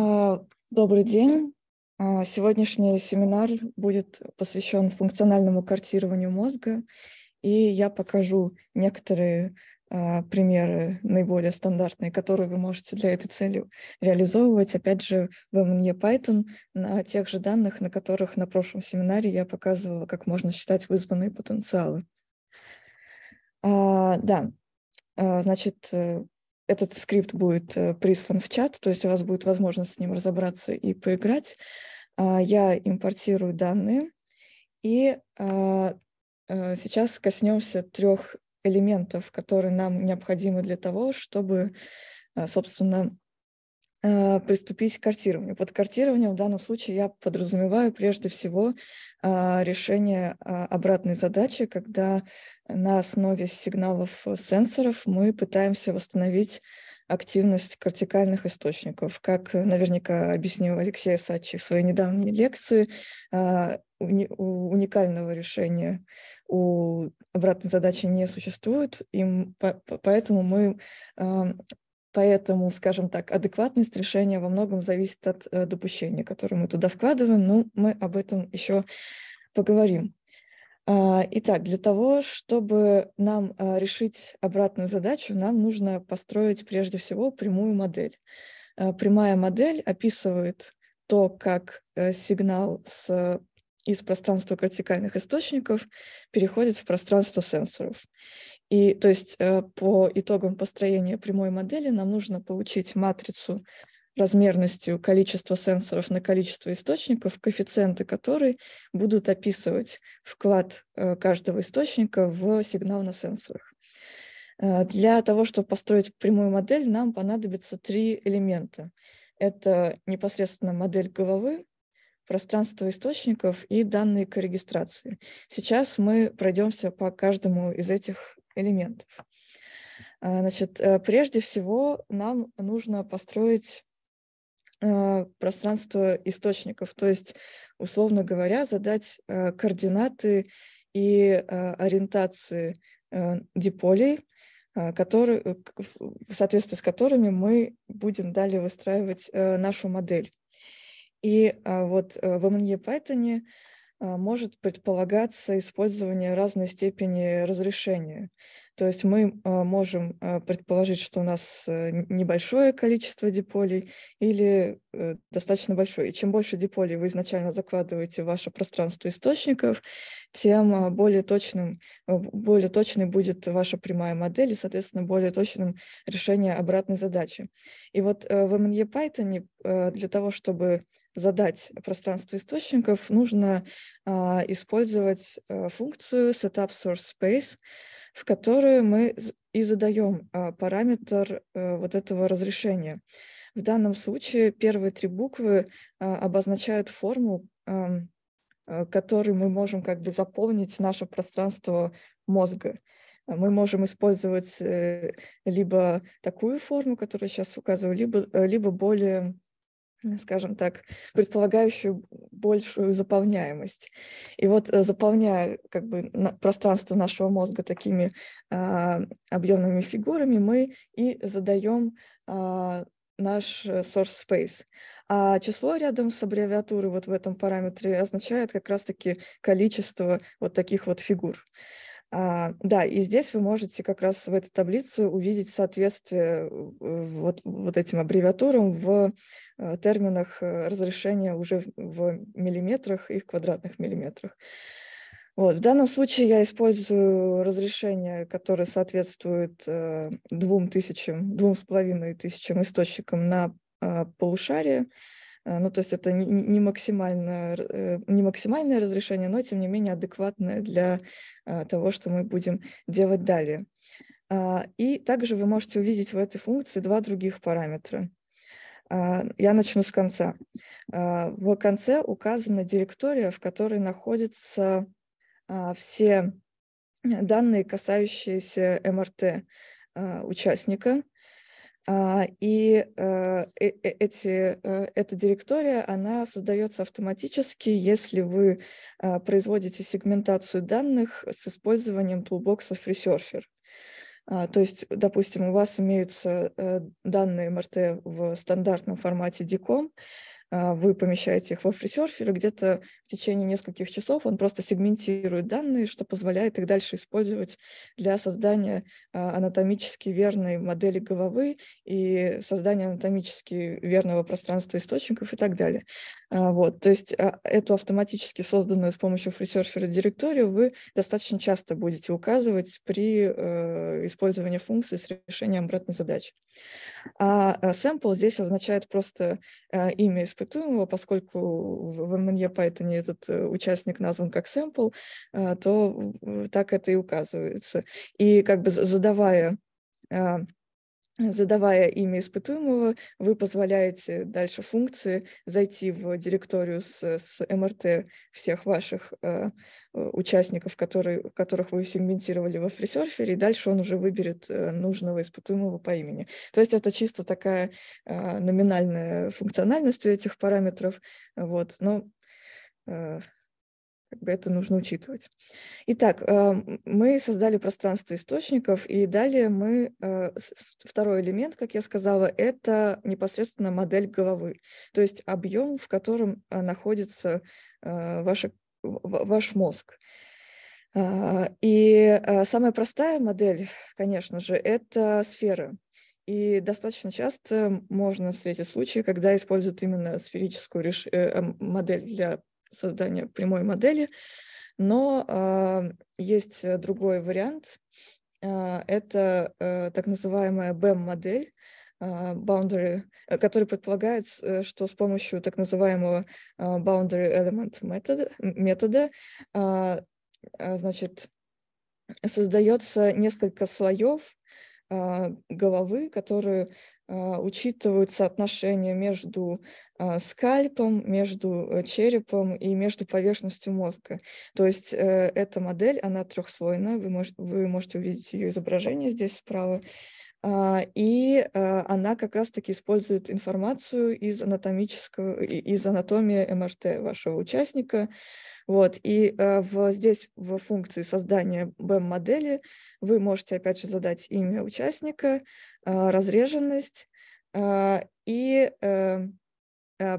А, добрый день. А, сегодняшний семинар будет посвящен функциональному картированию мозга, и я покажу некоторые а, примеры наиболее стандартные, которые вы можете для этой цели реализовывать, опять же, в MNE Python на тех же данных, на которых на прошлом семинаре я показывала, как можно считать вызванные потенциалы. А, да, а, значит, э, этот скрипт будет э, прислан в чат, то есть у вас будет возможность с ним разобраться и поиграть. А, я импортирую данные, и а, э, сейчас коснемся трех элементов, которые нам необходимы для того, чтобы, а, собственно, Э, приступить к картированию. Под картированием в данном случае я подразумеваю прежде всего а, решение а, обратной задачи, когда на основе сигналов э, сенсоров мы пытаемся восстановить активность кортикальных источников. Как э, наверняка объяснил Алексей Сачев в своей недавней лекции, а, уникального решения у обратной задачи не существует, и поэтому мы Поэтому, скажем так, адекватность решения во многом зависит от э, допущения, которое мы туда вкладываем, но ну, мы об этом еще поговорим. А, итак, для того, чтобы нам а, решить обратную задачу, нам нужно построить прежде всего прямую модель. А, прямая модель описывает то, как э, сигнал с, из пространства кортикальных источников переходит в пространство сенсоров. И то есть э, по итогам построения прямой модели нам нужно получить матрицу размерностью количества сенсоров на количество источников, коэффициенты которой будут описывать вклад э, каждого источника в сигнал на сенсорах. Э, для того, чтобы построить прямую модель, нам понадобится три элемента. Это непосредственно модель головы, пространство источников и данные к регистрации. Сейчас мы пройдемся по каждому из этих элементов. А, значит, э, прежде всего нам нужно построить э, пространство источников, то есть, условно говоря, задать э, координаты и ориентации диполей, которые, в соответствии с которыми мы будем далее выстраивать нашу модель. И а, вот в MNE Python а, может предполагаться использование разной степени разрешения. То есть мы а, можем а, предположить, что у нас э, небольшое количество диполей или э, достаточно большое. И чем больше диполей вы изначально закладываете в ваше пространство источников, тем более, точным, э, более точной будет ваша прямая модель и, соответственно, более точным решение обратной задачи. И вот в MNE Python для того, чтобы задать пространство источников, нужно а, использовать а, функцию setup source space, в которую мы и задаем а, параметр а, вот этого разрешения. В данном случае первые три буквы а, обозначают форму, а, которой мы можем как бы заполнить наше пространство мозга. Мы можем использовать либо такую форму, которую сейчас указываю, либо, либо более скажем так, предполагающую большую заполняемость. И вот э, заполняя как бы, на, пространство нашего мозга такими а, объемными фигурами, мы и задаем а, наш э, source space. А число рядом с аббревиатурой вот в этом параметре означает как раз-таки количество вот таких вот фигур. А, да, и здесь вы можете как раз в этой таблице увидеть соответствие вот, вот этим аббревиатурам в э, терминах э, разрешения уже в миллиметрах и в квадратных миллиметрах. Вот. В данном случае я использую разрешение, которое соответствует э, двум тысячам, двум с половиной тысячам источникам на полушарии. Э, ну, то есть это не максимальное, э, не максимальное разрешение, но тем не менее адекватное для э, того, что мы будем делать далее. А, и также вы можете увидеть в этой функции два других параметра. А, я начну с конца. А, в конце указана директория, в которой находятся все данные, касающиеся МРТ участника. А, и э, э, э, эти, эта директория, она создается автоматически, если вы а, производите сегментацию данных с использованием тулбоксов Resurfer. А, то есть, допустим, у вас имеются данные МРТ в стандартном формате DICOM, а, вы помещаете их во фрисерфер фрисерфере, где-то в течение нескольких часов он просто сегментирует данные, что позволяет их дальше использовать для создания а, анатомически верной модели головы и создания анатомически верного пространства источников и так далее. А, вот, то есть эту автоматически созданную с помощью фрисерфера директорию вы достаточно часто будете указывать при э, использовании функций с решением обратной задачи. А sample здесь означает просто э, имя испытуемого, поскольку в MNE Python этот э, участник назван как Sample, а, то так это и указывается. И как бы задавая а, задавая имя испытуемого, вы позволяете дальше функции зайти в директорию с, с МРТ всех ваших э, э участников, которые, которых вы сегментировали во фрисерфере, и дальше он уже выберет э, нужного испытуемого по имени. То есть это чисто такая э, номинальная функциональность у этих параметров. Вот. Но э, как бы это нужно учитывать. Итак, эм, мы создали пространство источников, и далее мы... Э, второй элемент, как я сказала, это непосредственно модель головы, то есть объем, в котором э, находится э, ваша, ваш мозг. А, и самая простая модель, конечно же, это сфера. И достаточно часто можно встретить случаи, когда используют именно сферическую реш... модель для создания прямой модели. Но а, э, есть другой вариант. А, это э, так называемая BEM-модель, а, boundary, э, который предполагает, э, что с помощью так называемого boundary element метода, метода значит, создается несколько слоев головы, которые а, учитываются отношения между а, скальпом, между э, черепом и между поверхностью мозга. То есть э, эта модель, она трехслойная, вы, мож, вы можете увидеть ее изображение здесь справа. А, и она как раз-таки использует информацию из анатомического, из анатомии МРТ вашего участника, вот, и э, в, здесь в функции создания BEM-модели вы можете, опять же, задать имя участника, э, разреженность э, и э, э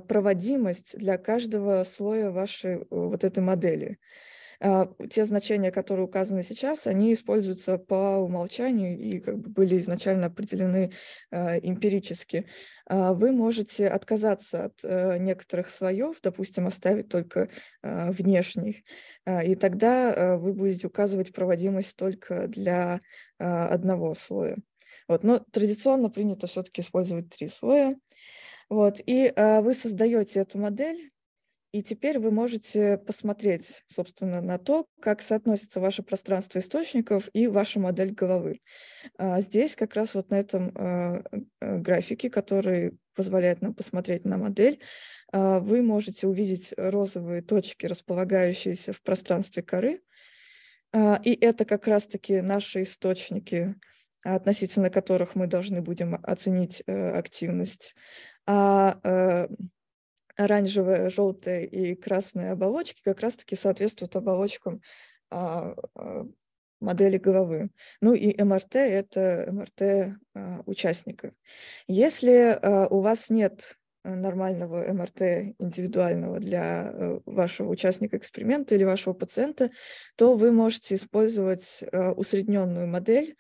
проводимость для каждого слоя вашей э, вот этой модели. А, те значения, которые указаны сейчас, они используются по умолчанию и как бы были изначально определены а, эмпирически. А, вы можете отказаться от э, некоторых слоев, допустим, оставить только внешних, и тогда вы будете указывать проводимость только для одного слоя. Вот. Но традиционно принято все-таки использовать три слоя. Вот. И вы создаете эту модель, и теперь вы можете посмотреть, собственно, на то, как соотносится ваше пространство источников и ваша модель головы. А здесь как раз вот на этом а, а, графике, который позволяет нам посмотреть на модель, вы можете увидеть розовые точки, располагающиеся в пространстве коры. И это как раз-таки наши источники, относительно которых мы должны будем оценить э, активность. А э, оранжевые, желтые и красные оболочки как раз-таки соответствуют оболочкам а, а, модели головы. Ну и МРТ – это МРТ а, участника. Если а, у вас нет э, нормального МРТ индивидуального для э, вашего участника эксперимента или вашего пациента, то вы можете использовать э, усредненную модель,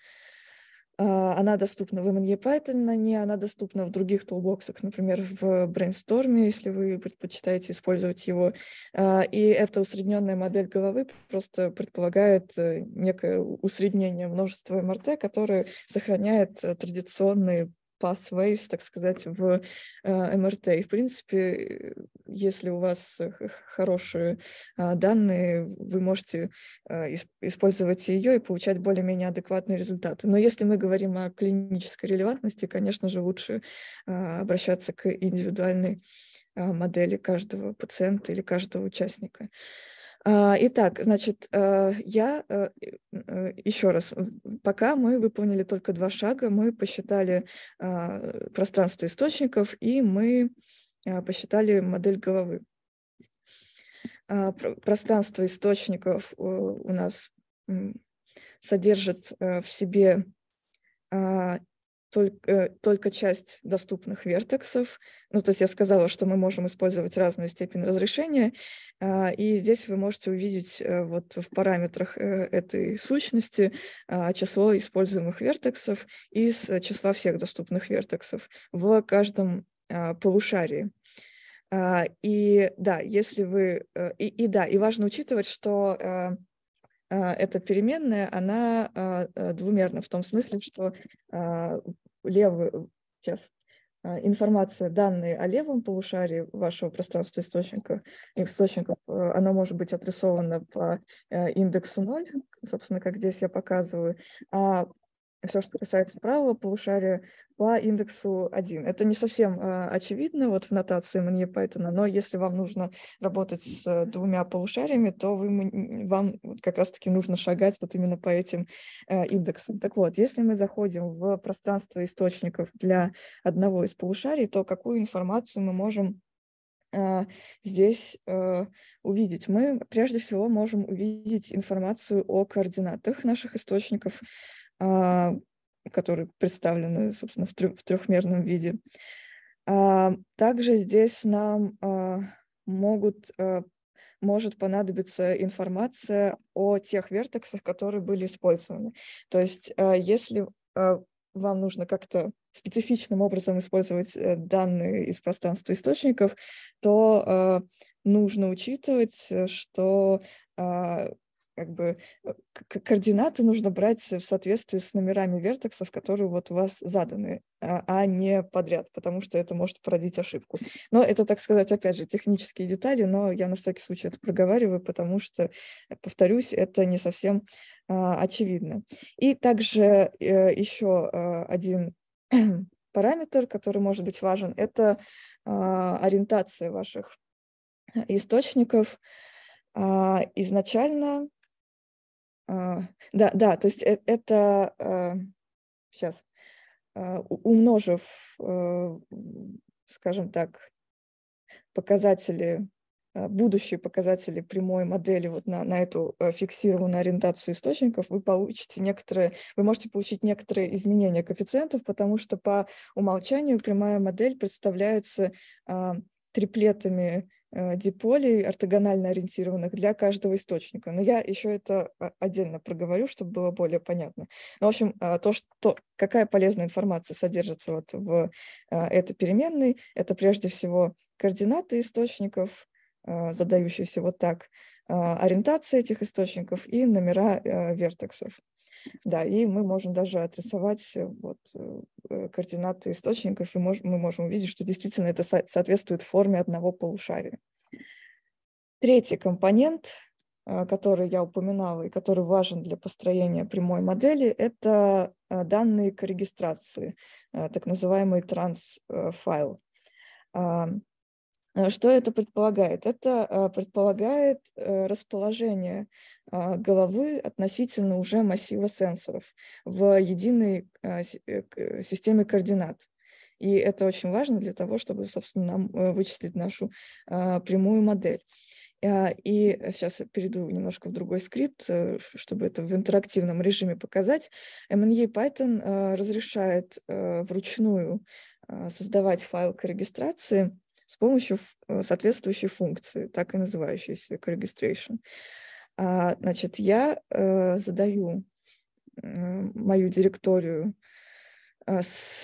а, она доступна в MNE Python, она доступна в других тулбоксах, например, в Brainstorm, если вы предпочитаете использовать его. А, и эта усредненная модель головы просто предполагает э, некое усреднение множества МРТ, которое сохраняет э, традиционные pathways, так сказать, в э, МРТ. И, в принципе, если у вас э, хорошие а, данные, вы можете э, использовать ее и получать более-менее адекватные результаты. Но если мы говорим о клинической релевантности, конечно же, лучше а, обращаться к индивидуальной а, модели каждого пациента или каждого участника. А, итак, значит, э, я э, э, еще раз, пока мы выполнили только два шага, мы посчитали а, пространство источников и мы а, посчитали модель головы. Пространство источников у нас содержит в себе только, э, только часть доступных вертексов. Ну, то есть я сказала, что мы можем использовать разную степень разрешения, а, и здесь вы можете увидеть э, вот в параметрах э, этой сущности а, число используемых вертексов из числа всех доступных вертексов в каждом а, полушарии. И да, если вы... И, и да, и важно учитывать, что а, эта переменная, она а, а, двумерна в том смысле, что левый, информация, данные о левом полушарии вашего пространства источников, источников, она может быть отрисована по э, индексу 0, собственно, как здесь я показываю, а все, что касается правого полушария, по индексу 1. Это не совсем э, очевидно вот в нотации мне Python, но если вам нужно работать с э, двумя полушариями, то вы, вам вот как раз-таки нужно шагать вот именно по этим э, индексам. Так вот, если мы заходим в пространство источников для одного из полушарий, то какую информацию мы можем а, здесь э, увидеть? Мы прежде всего можем увидеть информацию о координатах наших источников, а, которые представлены, собственно, в, трех, в трехмерном виде. А, также здесь нам а, могут, может понадобиться информация о тех вертексах, которые были использованы. То есть если вам нужно как-то специфичным образом использовать э, данные из пространства источников, то нужно учитывать, э, что как бы э, координаты нужно брать в соответствии с номерами вертексов, которые вот у вас заданы, а, а не подряд, потому что это может породить ошибку. Но это, так сказать, опять же, технические детали, но я на всякий случай это проговариваю, потому что, э, повторюсь, это не совсем а, очевидно. И также э, еще э, один параметр, который может быть важен, это э, ориентация ваших э, источников. А, изначально а, да, да, то есть э, это сейчас а, а, умножив, скажем так, показатели будущие показатели прямой модели вот на, на эту фиксированную ориентацию источников, вы получите некоторые, вы можете получить некоторые изменения коэффициентов, потому что по умолчанию прямая модель представляется а, триплетами Э, диполей, ортогонально ориентированных для каждого источника. Но я еще это отдельно проговорю, чтобы было более понятно. Ну, в общем, а, то, что, какая полезная информация содержится вот в а, этой переменной, это прежде всего координаты источников, а, задающиеся вот так, ориентация этих источников и номера вертексов. Да, и мы можем даже отрисовать э, вот, э, координаты источников, и мож, мы можем увидеть, что действительно это со соответствует форме одного полушария. Третий компонент, э, который я упоминала и который важен для построения прямой модели, это данные к регистрации, так называемый трансфайл. Э, что это предполагает? Это э, предполагает э, расположение головы относительно уже массива сенсоров в единой системе координат. И это очень важно для того, чтобы, собственно, нам вычислить нашу прямую модель. И сейчас я перейду немножко в другой скрипт, чтобы это в интерактивном режиме показать. MNE Python разрешает вручную создавать файл к регистрации с помощью э, соответствующей функции, так и называющейся registration. А, значит, я э, задаю э, мою директорию э, с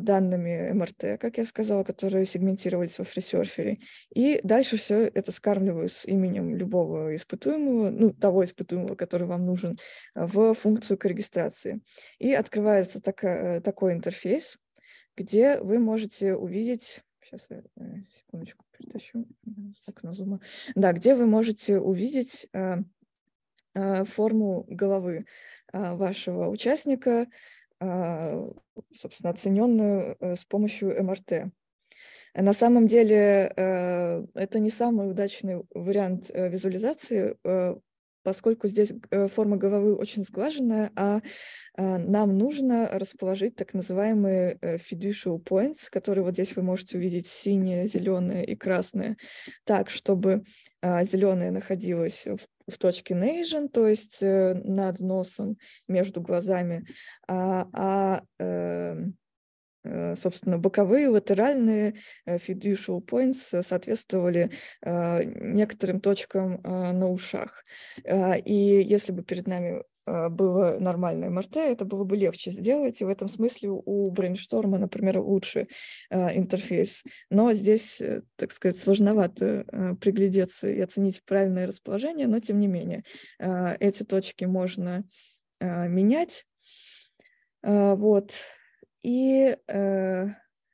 данными МРТ, как я сказала, которые сегментировались во фрисерфере. И дальше все это скармливаю с именем любого испытуемого, ну, того испытуемого, который вам нужен, в функцию к регистрации. И открывается так, э, такой интерфейс, где вы можете увидеть Сейчас я э, секундочку перетащу окно зума. Да, где вы можете увидеть э, э, форму головы вашего участника, собственно, оцененную с помощью МРТ. На самом деле это не самый удачный вариант визуализации поскольку здесь э, форма головы очень сглаженная, а, а нам нужно расположить так называемые э, fiducial points, которые вот здесь вы можете увидеть синие, зеленые и красные, так, чтобы а, зеленая находилась в в точке Nation, то есть э, над носом, между глазами, а, а эм, Э, собственно, боковые, латеральные fiducial э, points э, соответствовали некоторым точкам на ушах. И если бы перед нами было нормальное МРТ, это было бы легче сделать, и в этом смысле у брейншторма, например, лучше интерфейс. Но здесь, так сказать, сложновато приглядеться и оценить правильное расположение, но тем не менее эти точки можно менять. Вот. И э,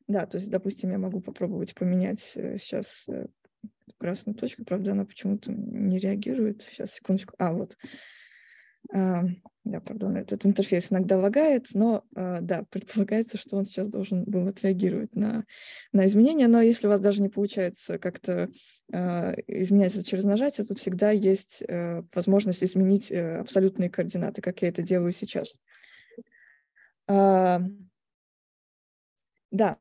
да, то есть, допустим, я могу попробовать поменять сейчас э, э, красную точку, правда, она почему-то не реагирует. Сейчас, секундочку. А, вот. Э, да, пардон, этот интерфейс иногда лагает, но э, да, предполагается, что он сейчас должен был отреагировать на, на изменения. Но если у вас даже не получается как-то э, изменять через нажатие, тут всегда есть э, возможность изменить э, абсолютные координаты, как я это делаю сейчас. А, да.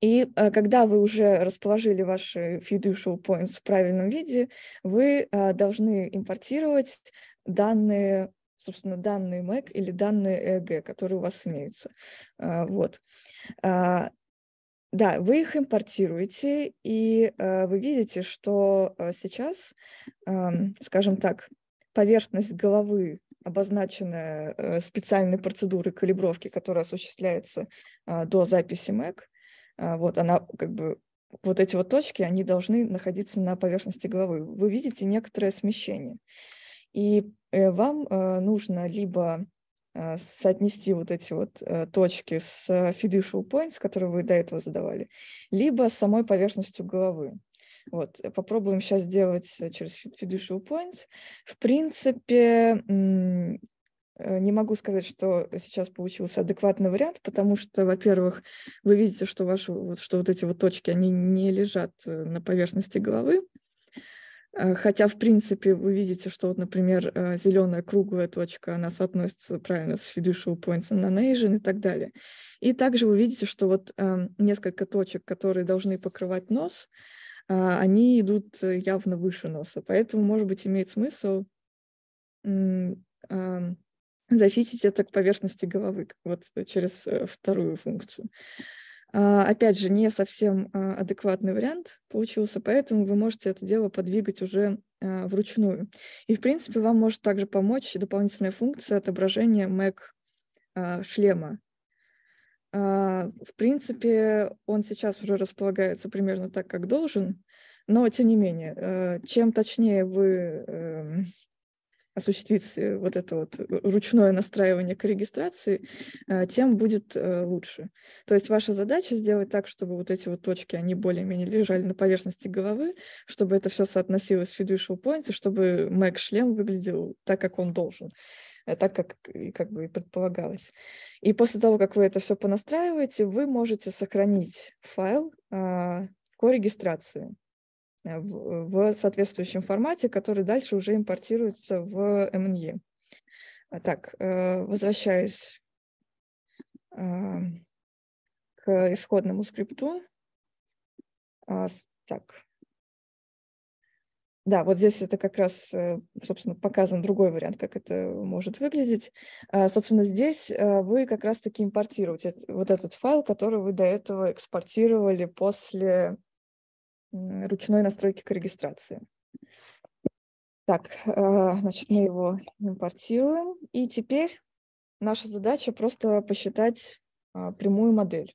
И э, когда вы уже расположили ваши fiducial points в правильном виде, вы э, должны импортировать данные, собственно, данные MAC или данные EG, которые у вас имеются. Э, вот. Да, вы их импортируете, и вы видите, что сейчас, эм, скажем так, поверхность головы обозначены э, специальные процедуры калибровки, которые осуществляются а, до записи МЭК. А, вот она как бы вот эти вот точки, они должны находиться на поверхности головы. Вы видите некоторое смещение. И э, вам э, нужно либо соотнести вот эти вот точки с fiducial points, которые вы до этого задавали, либо с самой поверхностью головы. Вот, э, попробуем сейчас сделать э, через fiducial points. В принципе, э, не могу сказать, что сейчас получился адекватный вариант, потому что, во-первых, вы видите, что, ваши, что вот эти вот точки, они не лежат на поверхности головы. Хотя, в принципе, вы видите, что, вот, например, зеленая круглая точка, она соотносится правильно с fiducial points на nation и так далее. И также вы видите, что вот эм, несколько точек, которые должны покрывать нос, а, они идут э, явно выше носа. Поэтому, может быть, имеет смысл зафитить это к поверхности головы, вот э, через э, вторую функцию. А, опять же, не совсем а, адекватный вариант получился, поэтому вы можете это дело подвигать уже вручную. И, в принципе, вам может также помочь дополнительная функция отображения Mac шлема. А, в принципе, он сейчас уже располагается примерно так, как должен, но тем не менее, э, чем точнее вы эм, осуществите вот это вот ручное настраивание к регистрации, э, тем будет э, лучше. То есть ваша задача сделать так, чтобы вот эти вот точки, они более-менее лежали на поверхности головы, чтобы это все соотносилось с fiducial point, чтобы Mac-шлем выглядел так, как он должен. А так, как, как бы и предполагалось. И после того, как вы это все понастраиваете, вы можете сохранить файл а, корегистрации э, в, соответствующем формате, который дальше уже импортируется в МНЕ а Так, э, возвращаясь а, к исходному скрипту. Так, да, вот здесь это как раз, э, собственно, показан другой вариант, как это может выглядеть. А, собственно, здесь э, вы как раз-таки импортируете вот этот файл, который вы до этого экспортировали после ручной настройки к регистрации. Так, а, значит, мы его импортируем. И теперь наша задача просто посчитать а, прямую модель.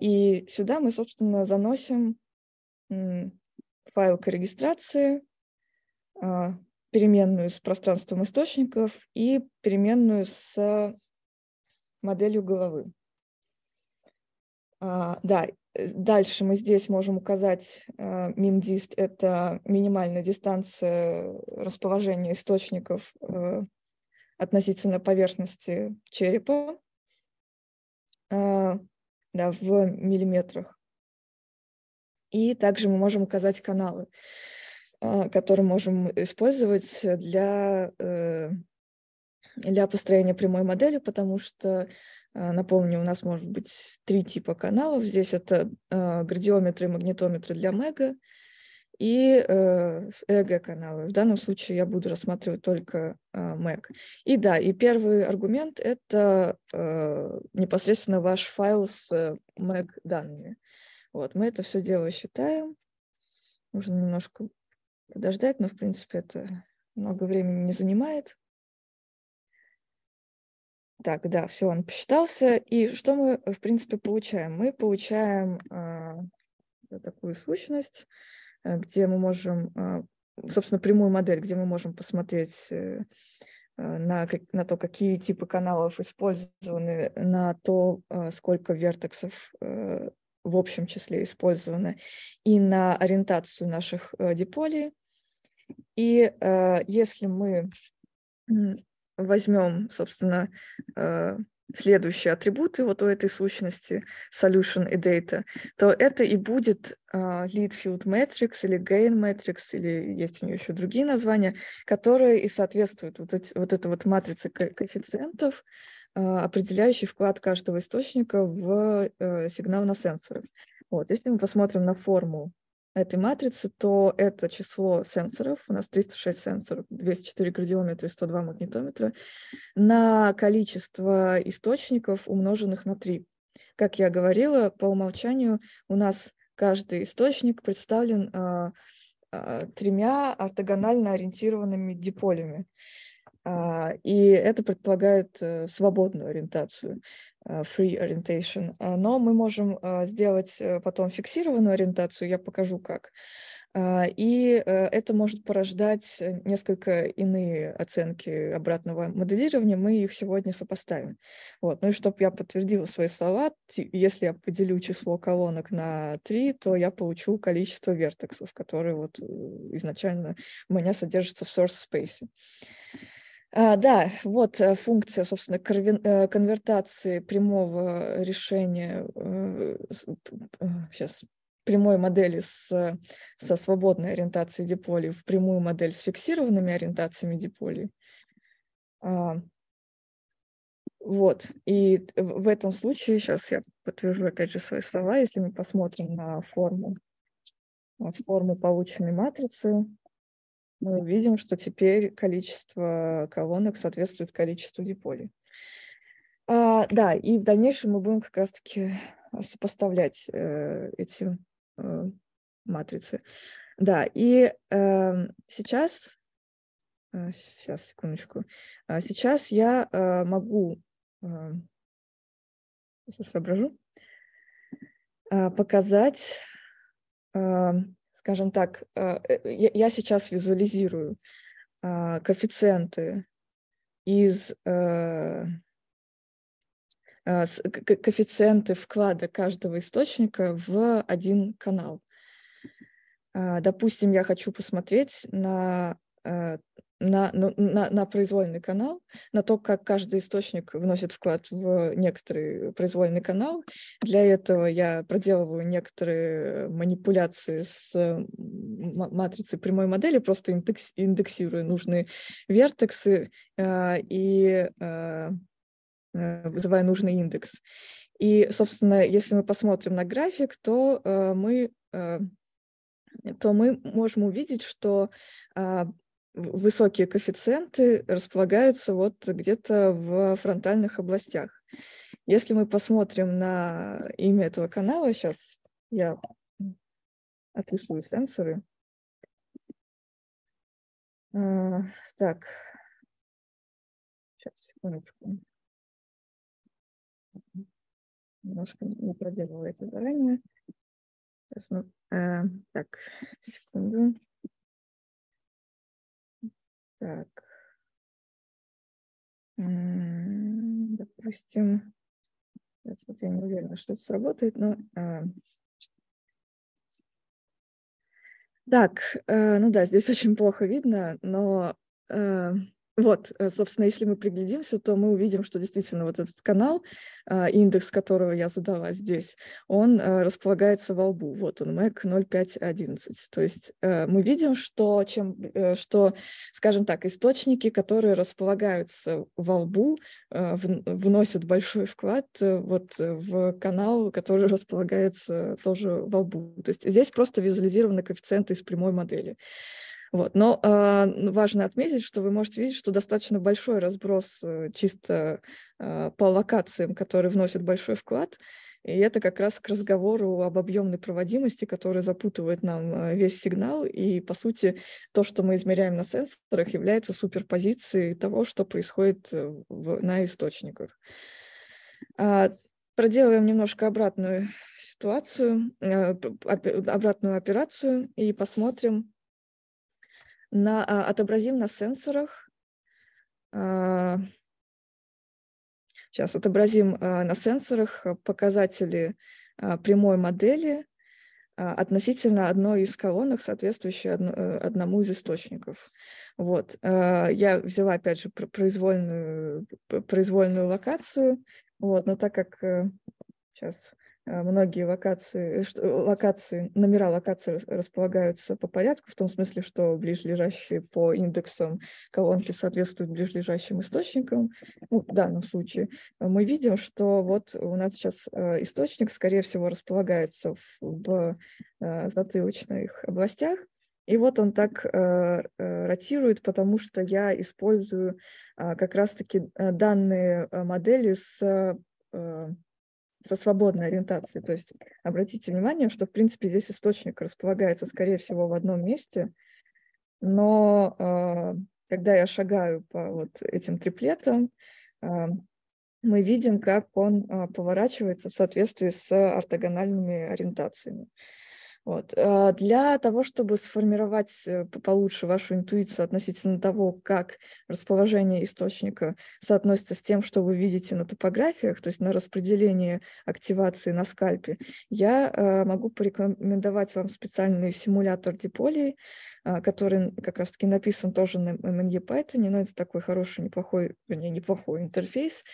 И сюда мы, собственно, заносим файл к регистрации, а, переменную с пространством источников и переменную с моделью головы. А, да, дальше мы здесь можем указать а, миндист, это минимальная дистанция расположения источников относительно поверхности черепа да, в миллиметрах. И также мы можем указать каналы, а, которые можем использовать для, э, для построения прямой модели, потому что, а, напомню, у нас может быть три типа каналов. Здесь это а, градиометры и магнитометры для мега и э, эго-каналы. В данном случае я буду рассматривать только мег. И да, и первый аргумент — это э, непосредственно ваш файл с мег данными вот, мы это все дело считаем. Нужно немножко подождать, но, в принципе, это много времени не занимает. Так, да, все, он посчитался. И что мы, в принципе, получаем? Мы получаем э, такую сущность, э, где мы можем, э, собственно, прямую модель, где мы можем посмотреть э, а, на, на то, какие типы каналов использованы, на то, э, сколько вертексов э, в общем числе использованы, и на ориентацию наших э, диполей. И э, если мы возьмем, собственно, э, следующие атрибуты вот у этой сущности solution и data, то это и будет lead field matrix или gain matrix, или есть у нее еще другие названия, которые и соответствуют вот, эти, вот этой вот матрице коэффициентов, а, определяющий вклад каждого источника в э, сигнал на сенсоры. Вот. Если мы посмотрим на форму этой матрицы, то это число сенсоров, у нас 306 сенсоров, 204 градиометра, и 102 магнитометра, на количество источников, умноженных на 3. Как я говорила, по умолчанию у нас каждый источник представлен а, а, тремя ортогонально ориентированными диполями. А, и это предполагает э, свободную ориентацию, э, free orientation. А, но мы можем э, сделать потом фиксированную ориентацию, я покажу как. А, и это может порождать несколько иные оценки обратного моделирования. Мы их сегодня сопоставим. Вот. Ну и чтобы я подтвердила свои слова, если я поделю число колонок на 3, то я получу количество вертексов, которые вот изначально у меня содержатся в source space. А, да, вот э, функция, собственно, э, конвертации прямого решения, э, сейчас, прямой модели с, со свободной ориентацией диполи в прямую модель с фиксированными ориентациями диполи. А. Вот, и в этом случае, сейчас я подтвержу опять же свои слова, если мы посмотрим на форму, форму полученной матрицы, мы видим, что теперь количество колонок соответствует количеству диполей. А, да, и в дальнейшем мы будем как раз-таки сопоставлять э, эти э, матрицы. Да, и э, сейчас, э, сейчас, секундочку, э, сейчас я э, могу, э, сейчас соображу, э, показать э, скажем так, э, э, я сейчас визуализирую а, коэффициенты из э, а, коэффициенты вклада каждого источника в один канал. А, допустим, я хочу посмотреть на на, ну, на, на произвольный канал, на то, как каждый источник вносит вклад в некоторый произвольный канал. Для этого я проделываю некоторые манипуляции с матрицей прямой модели, просто индекс, индексирую нужные вертексы э, и а, э, вызываю нужный индекс. И, собственно, если мы посмотрим на график, то э, мы... Э, то мы можем увидеть, что а, высокие коэффициенты располагаются вот где-то в фронтальных областях. Если мы посмотрим на имя этого канала, сейчас я отрисую сенсоры. А, так, сейчас, секундочку. Немножко не проделывала это заранее. Сейчас, ну, а, так, секунду. Так. Допустим, сейчас вот я не уверена, что это сработает, но... А, так, э, ну да, здесь очень плохо видно, но э, вот, э, собственно, если мы приглядимся, то мы увидим, что действительно вот этот канал, а, индекс которого я задала здесь, он э, располагается во лбу. Вот он, MAC 0511. То есть э, мы видим, что, чем, что, скажем так, источники, которые располагаются во лбу, вносят большой вклад вот в канал, который располагается тоже во лбу. То есть здесь просто визуализированы коэффициенты из прямой модели. Вот. Но э, важно отметить, что вы можете видеть, что достаточно большой разброс э, чисто э, по локациям, которые вносят большой вклад. И это как раз к разговору об объемной проводимости, которая запутывает нам а, весь сигнал. И, по сути, то, что мы измеряем на сенсорах, является суперпозицией того, что происходит э, в, на источниках. Проделаем немножко обратную ситуацию, э, обратную операцию и посмотрим, на, а, отобразим на сенсорах. Сейчас а, отобразим а, на сенсорах показатели прямой модели относительно одной из колонок, соответствующей э, одному из источников. Вот. Я взяла, опять же, произвольную, произвольную локацию, вот, но так как сейчас э, Э, многие локации, э, э, локации, номера локаций располагаются по порядку, в том смысле, что ближлежащие по индексам колонки соответствуют ближлежащим источникам. Ну, в данном случае мы видим, что вот у нас сейчас источник, скорее всего, располагается в, в затылочных областях, и вот он так ротирует, потому что я использую а, как раз-таки данные модели с со свободной ориентацией. То есть обратите внимание, что, в принципе, здесь источник располагается, скорее всего, в одном месте, но э, когда я шагаю по вот этим триплетам, э, мы видим, как он э, поворачивается в соответствии с ортогональными ориентациями. Вот. А, для того, чтобы сформировать э, получше вашу интуицию относительно того, как расположение источника соотносится с тем, что вы видите на топографиях, то есть на распределении активации на скальпе, я а, могу порекомендовать вам специальный симулятор диполии, а, который как раз-таки написан тоже на MNE Python, но это такой хороший, неплохой, вернее, неплохой интерфейс.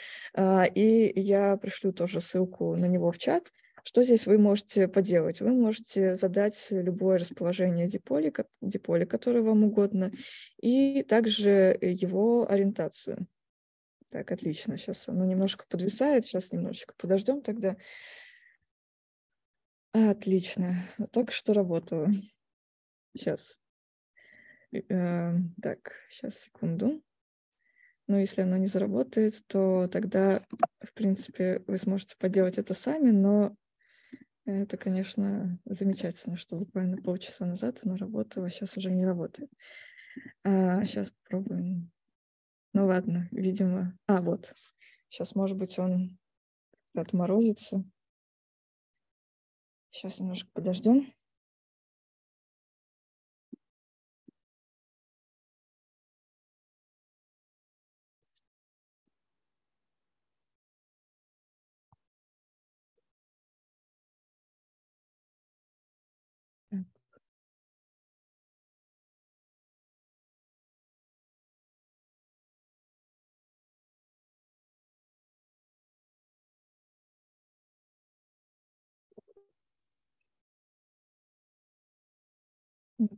И я пришлю тоже ссылку на него в чат. Что здесь вы можете поделать? Вы можете задать любое расположение диполя, диполя, которое вам угодно, и также его ориентацию. Так, отлично. Сейчас оно немножко подвисает. Сейчас немножечко подождем тогда. Отлично. Только что работала. Сейчас. Э, так, сейчас, секунду. Ну, если оно не заработает, то тогда, в принципе, вы сможете поделать это сами, но это, конечно, замечательно, что буквально полчаса назад она работала, а сейчас уже не работает. А сейчас попробуем. Ну ладно, видимо. А, вот. Сейчас, может быть, он отморозится. Сейчас немножко подождем.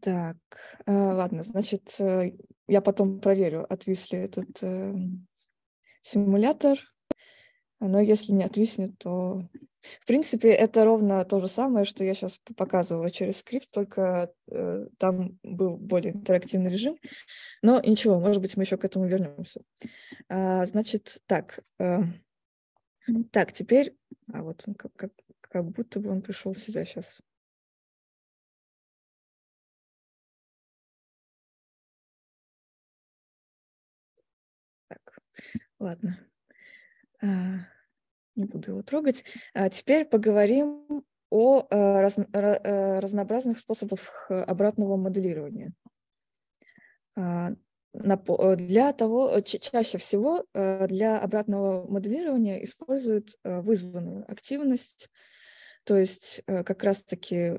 Так, э, ладно, значит, э, я потом проверю, отвисли этот э, симулятор. Но если не отвиснет, то... В принципе, это ровно то же самое, что я сейчас показывала через скрипт, только э, там был более интерактивный режим. Но ничего, может быть, мы еще к этому вернемся. А, значит, так. Э, так, теперь... А вот он как, как, как будто бы он пришел в себя сейчас. Ладно, а, не буду его трогать. А теперь поговорим о э, раз, э, разнообразных способах э, обратного моделирования. А, для того, чаще всего для обратного моделирования используют вызванную активность, то есть как раз-таки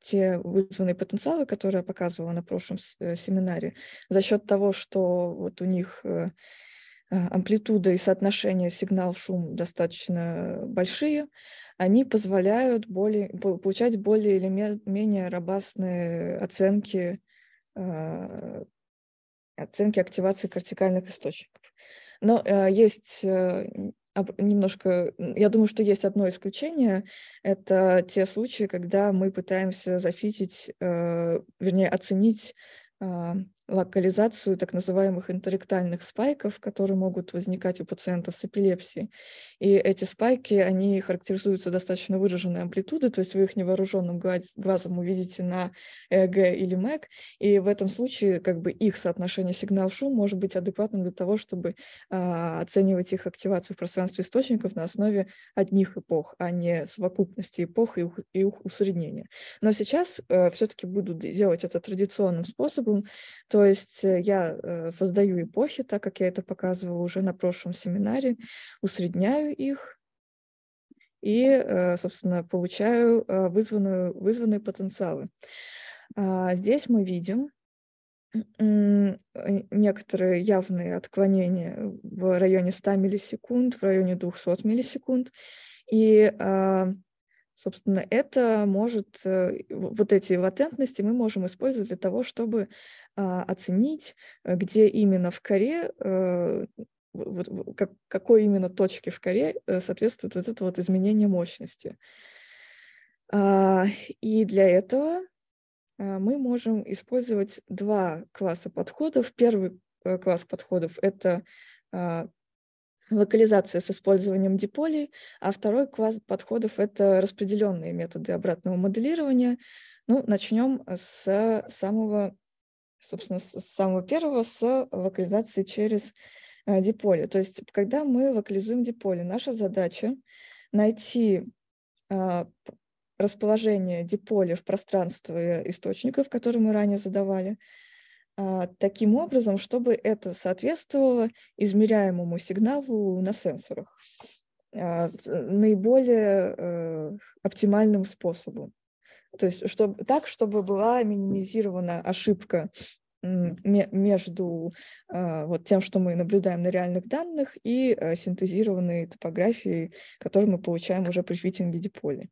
те вызванные потенциалы, которые я показывала на прошлом семинаре, за счет того, что вот у них а, амплитуда и соотношение сигнал-шум достаточно э, большие, они позволяют более, получать более или менее робастные оценки, а, оценки активации кортикальных источников. Но э, есть э, немножко, я думаю, что есть одно исключение, это те случаи, когда мы пытаемся зафитить, вернее, оценить а, локализацию так называемых интерректальных спайков, которые могут возникать у пациентов с эпилепсией. И эти спайки, они характеризуются достаточно выраженной амплитудой, то есть вы их невооруженным глазом увидите на ЭГ или МЭГ, и в этом случае как бы их соотношение сигнал-шум может быть адекватным для того, чтобы а, оценивать их активацию в пространстве источников на основе одних эпох, а не совокупности эпох и их, и их усреднения. Но сейчас а, э, все-таки буду делать это традиционным способом, то есть э, я э, создаю эпохи, так как я это показывала уже на прошлом семинаре, усредняю их и, э, собственно, получаю вызванную, вызванные потенциалы. А, здесь мы видим некоторые явные отклонения в районе 100 миллисекунд, в районе 200 миллисекунд. И а, Собственно, это может, э, вот эти латентности мы можем использовать для того, чтобы а, оценить, э, где именно в коре, э, вот, как, какой именно точке в коре соответствует вот это вот изменение мощности. А, и для этого мы можем использовать два класса подходов. Первый класс подходов — это а, локализация с использованием диполей, а второй класс подходов — это распределенные методы обратного моделирования. Ну, начнем с самого, собственно, с самого первого, с локализации через э, диполи. То есть, когда мы локализуем диполи, наша задача найти э, расположение диполя в пространстве источников, которые мы ранее задавали, а, таким образом, чтобы это соответствовало измеряемому сигналу на сенсорах а, наиболее э, оптимальным способом. То есть чтобы, так, чтобы была минимизирована ошибка между а, вот тем, что мы наблюдаем на реальных данных, и э, синтезированной топографией, которую мы получаем уже при фитинге диполя.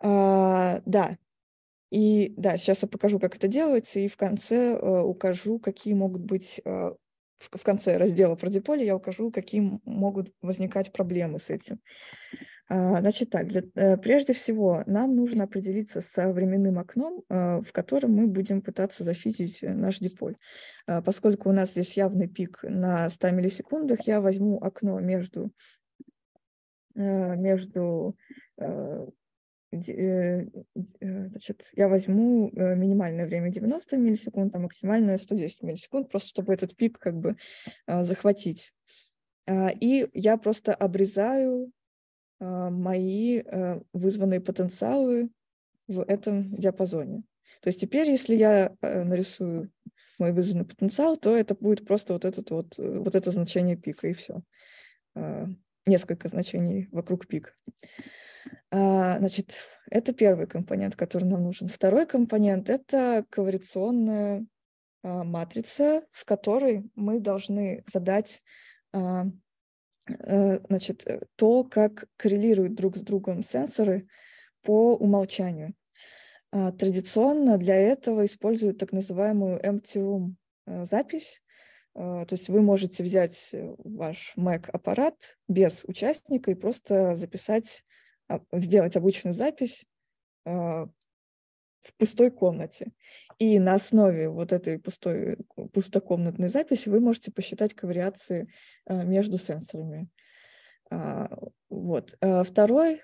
Да, и да, сейчас я покажу, как это делается, и в конце э, укажу, какие могут быть, э, в, конце раздела про диполи. я укажу, какие могут возникать проблемы с этим. А, значит так, для, э, прежде всего нам нужно определиться со временным окном, э, в котором мы будем пытаться защитить э, наш диполь. А, поскольку у нас здесь явный пик на 100 миллисекундах, я возьму окно между между Э, э, значит, я возьму э, минимальное время 90 миллисекунд, а максимальное 110 миллисекунд, просто чтобы этот пик как бы а, захватить. А, и я просто обрезаю а, мои вызванные потенциалы в этом диапазоне. То есть теперь, если я нарисую мой вызванный потенциал, то это будет просто вот, этот вот, вот это значение пика, и все. Несколько значений вокруг пика. А, значит, это первый компонент, который нам нужен. Второй компонент — это ковариационная а, матрица, в которой мы должны задать а, э, значит, э, то, как коррелируют друг с другом сенсоры по умолчанию. Традиционно для этого используют так называемую empty room э, запись. То есть вы можете взять ваш Mac-аппарат без участника и просто записать а, сделать обычную запись а, в пустой комнате. И на основе вот этой пустой, пустокомнатной записи вы можете посчитать ковариации между сенсорами. А, вот. Второй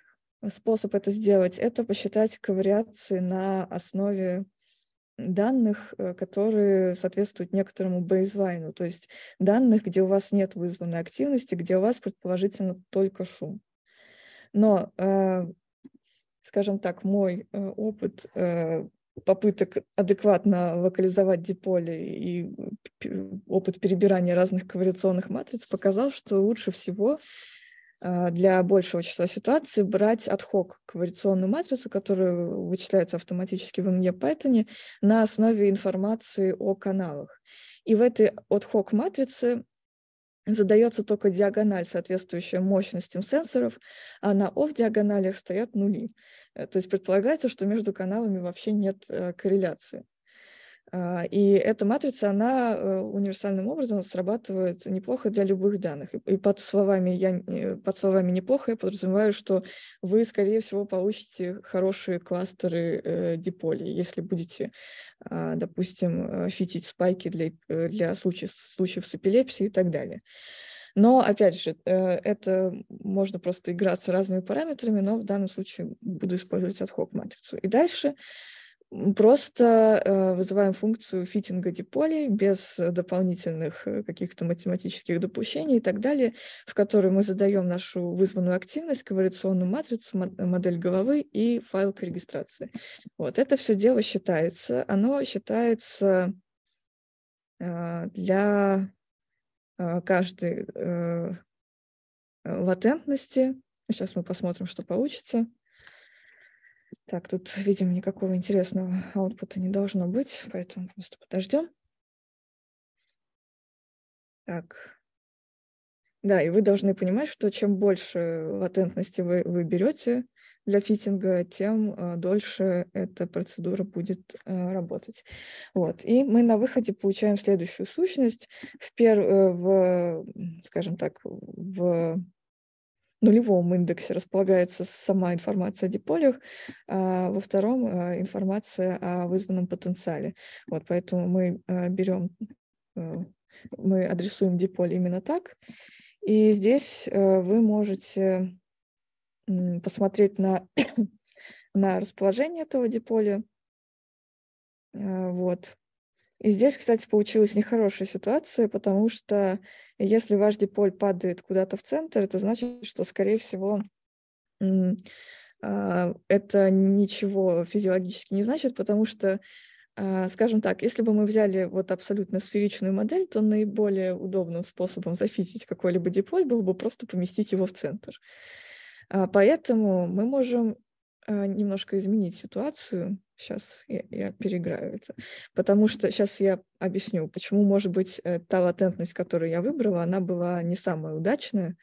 способ это сделать – это посчитать ковариации на основе данных, э, которые соответствуют некоторому бейзлайну, то есть данных, где у вас нет вызванной активности, где у вас, предположительно, только шум. Но, э, скажем так, мой э, опыт э, попыток адекватно локализовать диполи и опыт перебирания разных ковариационных матриц показал, что лучше всего для большего числа ситуаций брать отхок ковариационную матрицу, которая вычисляется автоматически в MG Python на основе информации о каналах. И в этой отхок матрице задается только диагональ, соответствующая мощностям сенсоров, а на off диагоналях стоят нули. Э, то есть предполагается, что между каналами вообще нет э, корреляции. А, и эта матрица, она э, универсальным образом срабатывает неплохо для любых данных. И под словами, я, э, под словами «неплохо» я подразумеваю, что вы, скорее всего, получите хорошие кластеры э, диполей, если будете, а, допустим, фитить спайки для, для случаев, случаев с эпилепсией и так далее. Но, опять же, это можно просто играться разными параметрами, но в данном случае буду использовать ad-hoc матрицу. И дальше Просто э, вызываем функцию фитинга диполей без э, дополнительных э, каких-то математических допущений и так далее, в которой мы задаем нашу вызванную активность, коваляционную матрицу, модель головы и файл к регистрации. Вот это все дело считается. Оно считается для каждой латентности. Сейчас мы посмотрим, что получится. Так, тут, видимо, никакого интересного аутпута не должно быть, поэтому просто подождем. Так. Да, и вы должны понимать, что чем больше латентности вы, вы берете для фитинга, тем э, дольше эта процедура будет э, работать. Вот. И мы на выходе получаем следующую сущность. В, пер... Э, в скажем так, в нулевом индексе располагается сама информация о диполях, а во втором э, информация о вызванном потенциале. Вот, поэтому мы э, берем, э, мы адресуем диполь именно так. И здесь вы можете посмотреть на, на расположение этого диполя. Вот. И здесь, кстати, получилась нехорошая ситуация, потому что если ваш диполь падает куда-то в центр, это значит, что, скорее всего, а, это ничего физиологически не значит, потому что, а, скажем так, если бы мы взяли вот абсолютно сферичную модель, то наиболее удобным способом зафизить какой-либо диполь было бы просто поместить его в центр. А, поэтому мы можем Э, немножко изменить ситуацию. Сейчас я, я переиграю это. Потому что сейчас я объясню, почему, может быть, э, та латентность, которую я выбрала, она была не самая удачная.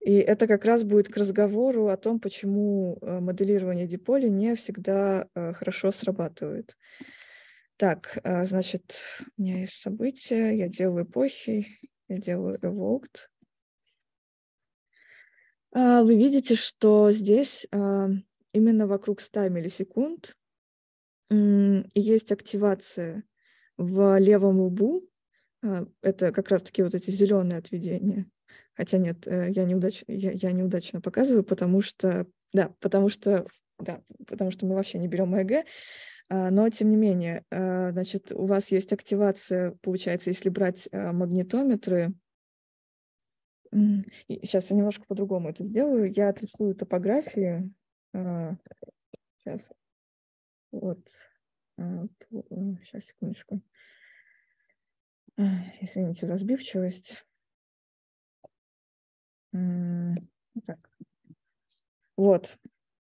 И это как раз будет к разговору о том, почему э, моделирование диполя не всегда хорошо срабатывает. Так, значит, у меня есть события, я делаю эпохи, я делаю evoked. А, вы видите, что здесь а, именно вокруг 100 миллисекунд есть активация в левом лбу. А, это как раз-таки вот эти зеленые отведения. Хотя нет, э, я, неудач, я, я неудачно показываю, потому что, да, потому что, да, потому что мы вообще не берем ЭГ. Но, тем не менее, значит, у вас есть активация, получается, если брать магнитометры, Сейчас я немножко по-другому это сделаю. Я отрисую топографию. Сейчас. А, вот. Сейчас, а, э, секундочку. Извините за сбивчивость. Так. Вот.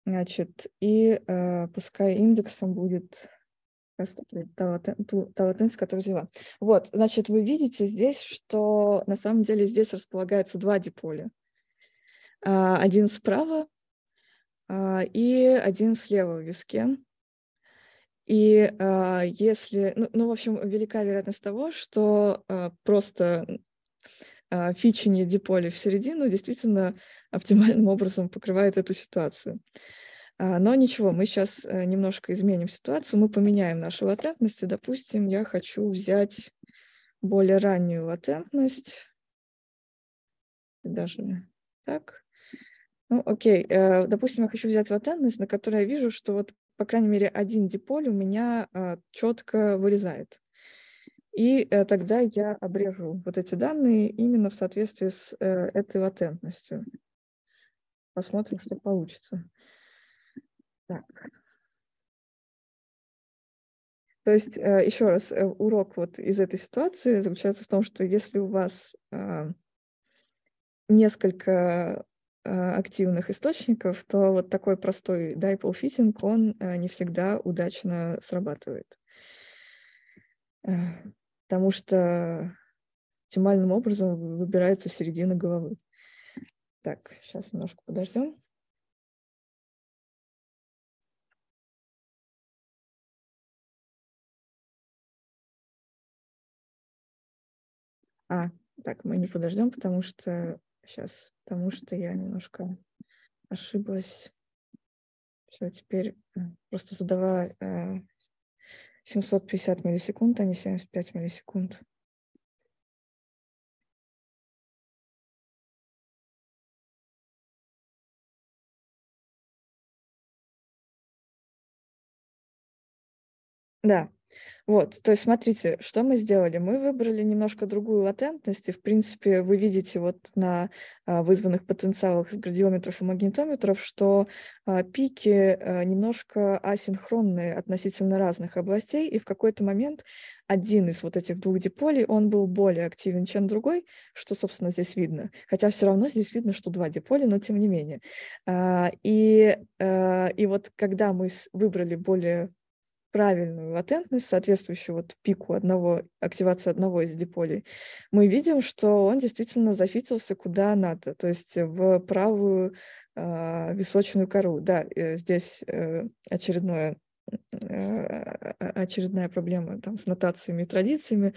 Значит, и э, пускай индексом будет та, ту, та латынцию, которую взяла. Вот, значит, вы видите здесь, что на самом деле здесь располагается два диполя. А, один справа а, и один слева в виске. И а, если, ну, ну, в общем, велика вероятность того, что просто фичение диполя в середину действительно оптимальным образом покрывает эту ситуацию. А, но ничего, мы сейчас э, немножко изменим ситуацию, мы поменяем наши латентности. Допустим, я хочу взять более раннюю латентность. Даже так. Ну, окей. Э, допустим, я хочу взять латентность, на которой я вижу, что вот, по крайней мере, один диполь у меня э, четко вырезает, И тогда я обрежу вот эти данные именно в соответствии с этой латентностью. Посмотрим, что получится. Так. То есть, э, еще раз, э, урок вот из этой ситуации заключается в том, что если у вас а, несколько а, активных источников, то вот такой простой dipole фитинг, он э, не всегда удачно срабатывает. Потому что оптимальным образом выбирается середина головы. Так, сейчас немножко подождем. А, так, мы не подождем, потому что сейчас, потому что я немножко ошиблась. Все, теперь э, просто задавала э, 750 миллисекунд, а не 75 миллисекунд. Да, вот, то есть смотрите, что мы сделали? Мы выбрали немножко другую латентность, и, в принципе, вы видите вот на а, вызванных потенциалах с градиометров и магнитометров, что а, пики а, немножко асинхронные относительно разных областей, и в какой-то момент один из вот этих двух диполей, он был более активен, чем другой, что, собственно, здесь видно. Хотя все равно здесь видно, что два диполя, но тем не менее. И, э, и вот когда мы выбрали более правильную латентность, соответствующую вот пику одного, активации одного из диполей, мы видим, что он действительно зафитился куда надо, то есть в правую э, височную кору. Да, э, здесь э, очередное э, очередная проблема там, с нотациями и традициями.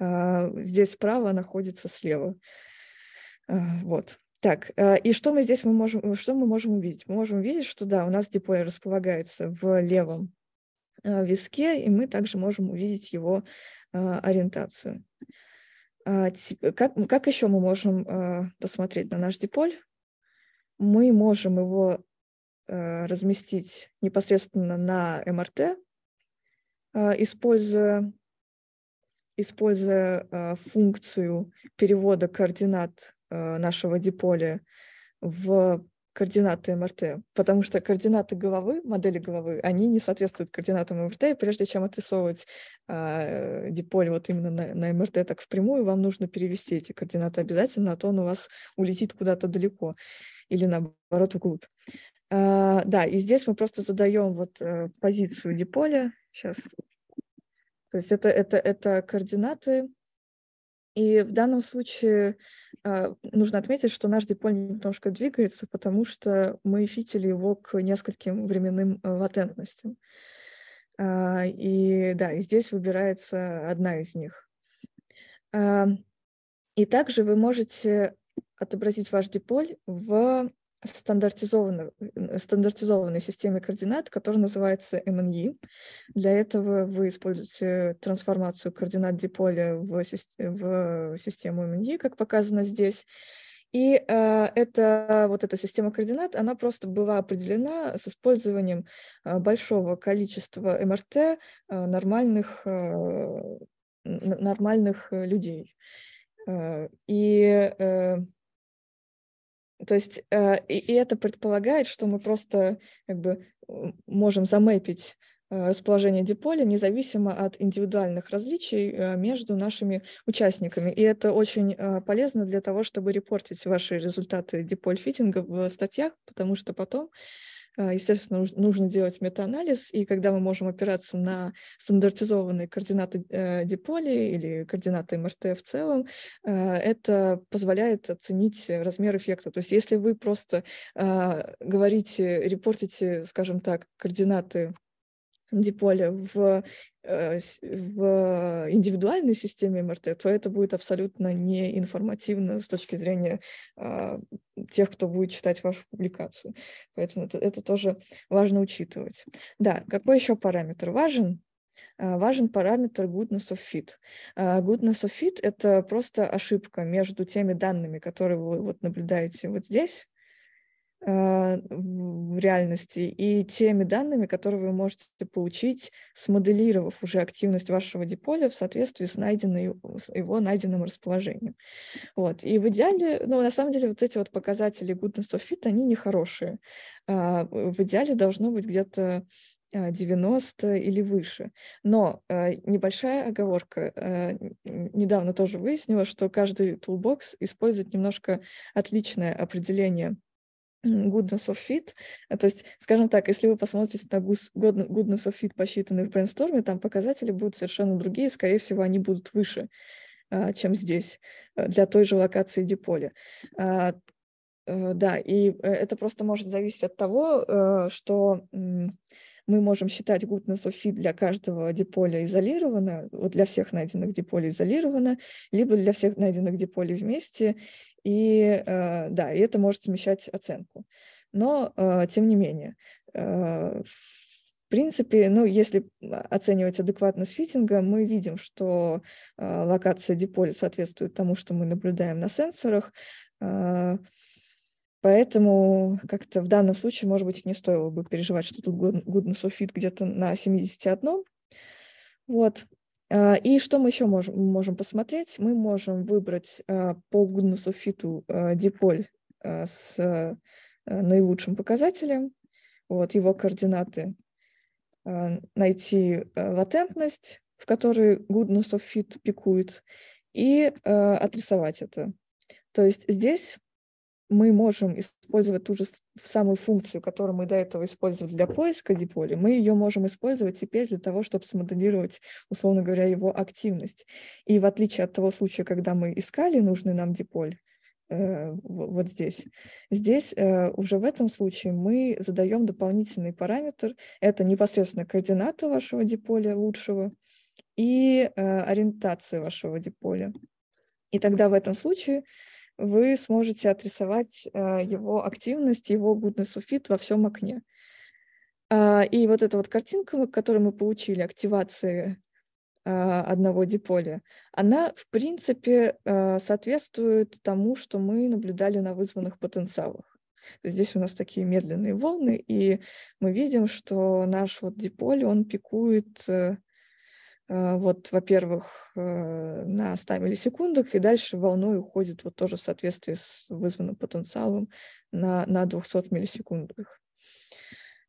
А, здесь справа находится слева. А, вот. Так, э, и что мы здесь мы можем, что мы можем увидеть? Мы можем увидеть, что да, у нас диполь располагается в левом Э, виске, и мы также можем увидеть его э, ориентацию. А, э, как, как еще мы можем посмотреть на наш диполь? Мы можем его разместить непосредственно на МРТ, используя, используя функцию перевода координат нашего диполя в координаты МРТ, потому что координаты головы, модели головы, они не соответствуют координатам МРТ, и прежде чем отрисовывать э, диполь вот именно на, на МРТ так впрямую, вам нужно перевести эти координаты обязательно, а то он у вас улетит куда-то далеко или наоборот вглубь. Э, да, и здесь мы просто задаем вот э, позицию диполя. Сейчас. То есть это, это, это координаты и в данном случае э, нужно отметить, что наш диполь немножко двигается, потому что мы фитили его к нескольким временным э, латентностям. Э, и да, и здесь выбирается одна из них. Э, и также вы можете отобразить ваш диполь в стандартизованной, э, стандартизованной системе координат, которая называется MNE. Для этого вы используете трансформацию координат диполя в, в систему MNE, как показано здесь. И э, это, вот эта система координат, она просто была определена с использованием э, большого количества МРТ э, нормальных, э, нормальных э, людей. Э, и э, то есть э, и, и это предполагает, что мы просто как бы можем замэпить э, расположение диполя независимо от индивидуальных различий э, между нашими участниками. И это очень э, полезно для того, чтобы репортить ваши результаты диполь-фитинга в статьях, потому что потом а, естественно, нужно делать метаанализ, и когда мы можем опираться на стандартизованные координаты э, диполи или координаты МРТ в целом, а, это позволяет оценить размер эффекта. То есть если вы просто а, говорите, репортите, скажем так, координаты диполя в, э, в индивидуальной системе МРТ, то это будет абсолютно неинформативно с точки зрения а, тех, кто будет читать вашу публикацию. Поэтому это, это тоже важно учитывать. Да, какой еще параметр важен? А, важен параметр goodness of fit. А, goodness of fit — это просто ошибка между теми данными, которые вы вот наблюдаете вот здесь, Э, в реальности и теми данными, которые вы можете получить, смоделировав уже активность вашего диполя в соответствии с, найденной, э, с его найденным расположением. Вот. И в идеале, ну, на самом деле, вот эти вот показатели goodness of fit, они нехорошие. А, в идеале должно быть где-то 90 э, или выше. Но э, небольшая оговорка. Э, недавно тоже выяснилось, что каждый тулбокс использует немножко отличное определение goodness of fit. А, то есть, скажем так, если вы посмотрите на goodness of fit, посчитанный в брейнсторме, там показатели будут совершенно другие, скорее всего, они будут выше, а, чем здесь, а, для той же локации диполя. Э, да, и э, это просто может зависеть от того, э, что мы можем считать goodness of fit для каждого диполя изолированно, вот для всех найденных диполей изолированно, либо для всех найденных диполей вместе, и э, да, и это может смещать оценку. Но, э, тем не менее, э, в принципе, ну, если оценивать адекватность фитинга, мы видим, что локация диполя соответствует тому, что мы наблюдаем на сенсорах. поэтому как-то в данном случае, может быть, не стоило бы переживать, что тут goodness of fit где-то на 71. Вот. А, и что мы еще можем, можем посмотреть? Мы можем выбрать а, по гнусу фиту а, диполь с наилучшим показателем, вот его координаты, найти латентность, в которой goodness of fit пикует, и отрисовать это. То есть здесь мы можем использовать ту же самую функцию, которую мы до этого использовали для поиска диполя, мы ее можем использовать теперь для того, чтобы смоделировать, условно говоря, его активность. И в отличие от того случая, когда мы искали нужный нам диполь, э, вот здесь. Здесь э, уже в этом случае мы задаем дополнительный параметр. Это непосредственно координаты вашего диполя лучшего и э, ориентация вашего диполя. И тогда в этом случае вы сможете отрисовать э, его активность, его гудный суффит во всем окне. А, и вот эта вот картинка, которую мы получили, активации а, одного диполя, она, в принципе, э, соответствует тому, что мы наблюдали на вызванных потенциалах. Здесь у нас такие медленные волны, и мы видим, что наш вот диполь, он пикует э, Э, вот, во-первых, э, на 100 миллисекундах, и дальше волной уходит вот тоже в соответствии с вызванным потенциалом на, на 200 миллисекундах.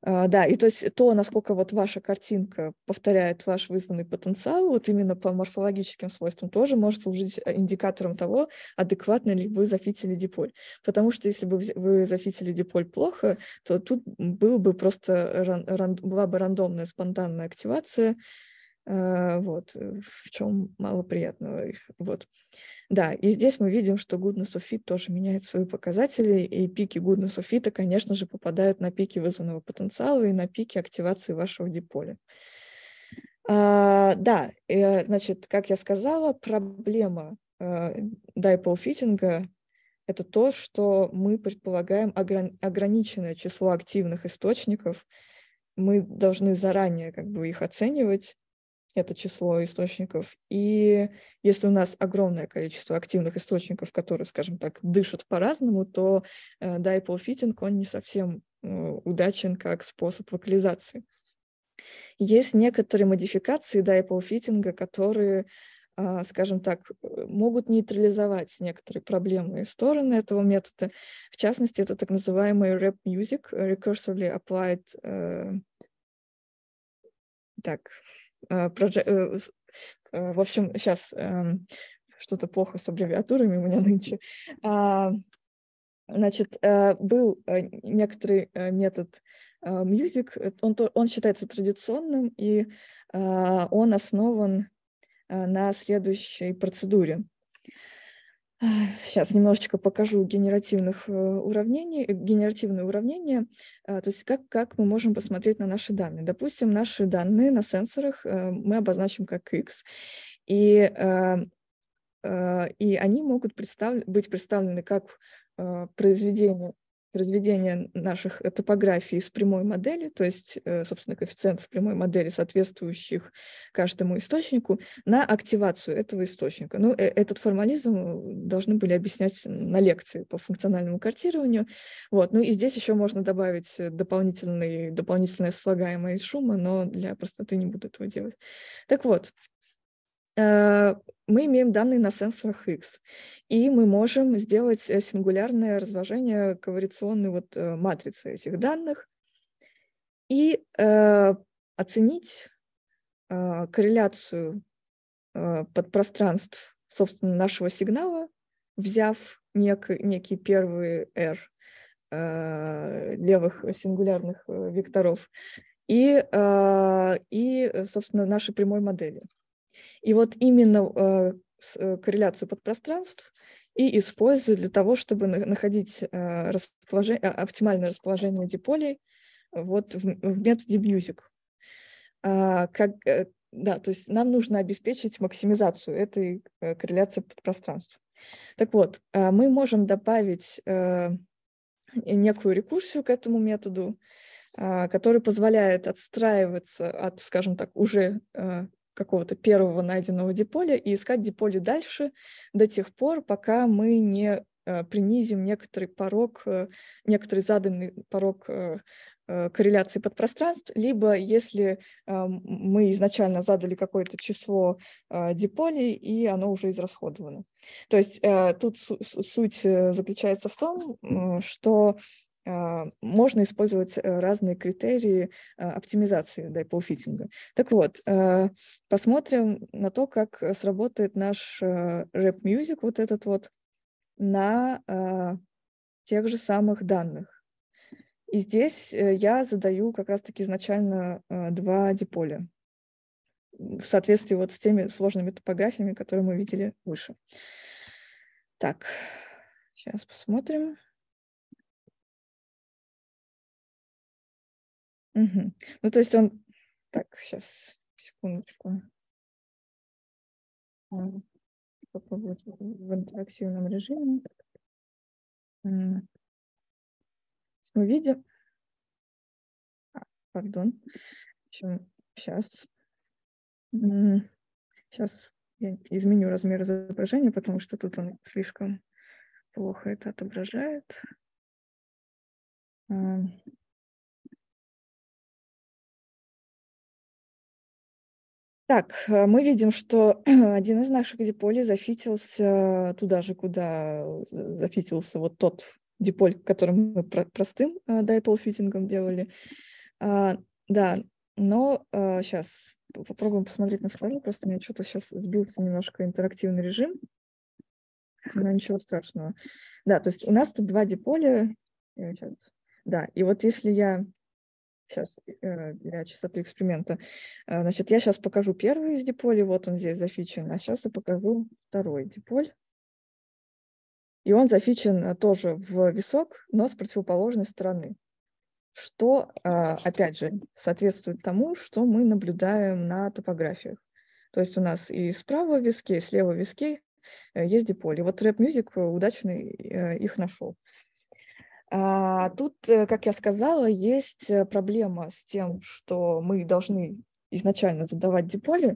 А, да, и то есть то, насколько вот ваша картинка повторяет ваш вызванный потенциал, вот именно по морфологическим свойствам тоже может служить э, индикатором того, адекватно ли вы зафитили диполь. Потому что если бы вы зафитили диполь плохо, то тут был бы просто ран, ран, была бы рандомная спонтанная активация, Э, вот, э, в чем мало приятного. Вот. Да, и здесь мы видим, что goodness of fit тоже меняет свои показатели, и пики goodness of fit, конечно же, попадают на пики вызванного потенциала и на пики активации вашего диполя. А, да, и, э, значит, как я сказала, проблема э, дайпол-фитинга – это то, что мы предполагаем ограни- ограниченное число активных источников, мы должны заранее как бы их оценивать, это число источников. И если у нас огромное количество активных источников, которые, скажем так, дышат по-разному, то э, dipole fitting, он не совсем э, удачен как способ локализации. Есть некоторые модификации dipole фитинга, которые а, скажем так, э, могут нейтрализовать некоторые проблемные стороны этого метода. В частности, это так называемый rap music, э, recursively applied... Э, так, project, э, э, э, в общем, сейчас эм, что-то плохо с аббревиатурами у меня нынче. А, значит, был некоторый метод Music, он, он считается традиционным, и он основан на следующей процедуре. Сейчас немножечко покажу генеративных э, уравнений, э, генеративные уравнения, а, то есть как, как мы можем посмотреть на наши данные. Допустим, наши данные на сенсорах э, мы обозначим как x, и, и они могут представ, быть представлены как произведение разведение наших э, топографий с прямой модели, то есть, э, собственно, коэффициентов прямой модели, соответствующих каждому источнику, на активацию этого источника. Ну, э, этот формализм должны были объяснять на лекции по функциональному картированию. Вот. Ну и здесь еще можно добавить дополнительный, дополнительное слагаемое из шума, но для простоты не буду этого делать. Так вот, мы имеем данные на сенсорах X, и мы можем сделать э, сингулярное разложение ковариационной вот э, матрицы этих данных и э, оценить э, корреляцию э, подпространств, собственно, нашего сигнала, взяв нек, некий первый R э, левых сингулярных э, векторов и, э, и, собственно, нашей прямой модели. И вот именно э, э, корреляцию подпространств и использую для того, чтобы находить э, расположение, а, оптимальное расположение диполей вот в, методе Music. А, как, да, то есть нам нужно обеспечить максимизацию этой корреляции подпространств. Так вот, мы можем добавить некую рекурсию к этому методу, а, который позволяет отстраиваться от, скажем так, уже какого-то первого найденного диполя и искать диполи дальше до тех пор, пока мы не э, принизим некоторый порог, э, некоторый заданный порог э, корреляции подпространств, либо если мы изначально задали какое-то число диполей, и оно уже израсходовано. То есть тут суть заключается в том, что а, можно использовать э, разные критерии а, оптимизации дайпл-фитинга. Так вот, а, посмотрим на то, как сработает наш рэп music вот этот вот, на тех же самых данных. И здесь э, я задаю как раз-таки изначально два диполя в соответствии вот с теми сложными топографиями, которые мы видели выше. Так, сейчас посмотрим. Угу. Ну, то есть он... Так, сейчас, секундочку. Попробовать в интерактивном режиме. Мы видим... А, пардон. Сейчас. Сейчас я изменю размер изображения, потому что тут он слишком плохо это отображает. Так, э, мы видим, что один из наших диполей зафитился туда же, куда э, зафитился вот тот диполь, который мы простым э, дайпол-фитингом делали. А, да, но а, сейчас попробуем посмотреть на второй, просто у меня что-то сейчас сбился немножко интерактивный режим, но ничего страшного. Да, то есть у нас тут два диполя, да, и вот если я Сейчас э, для чистоты эксперимента. Э, значит, я сейчас покажу первый из диполей, вот он здесь зафичен, а сейчас я покажу второй диполь. И он зафичен э, тоже в висок, но с противоположной стороны, что, опять же, соответствует тому, что мы наблюдаем на топографиях. То есть у нас и справа виски, и слева виски есть диполи. Вот рэп Music удачно их нашел. А, тут, э, как я сказала, есть э, проблема с тем, что мы должны изначально задавать диполи,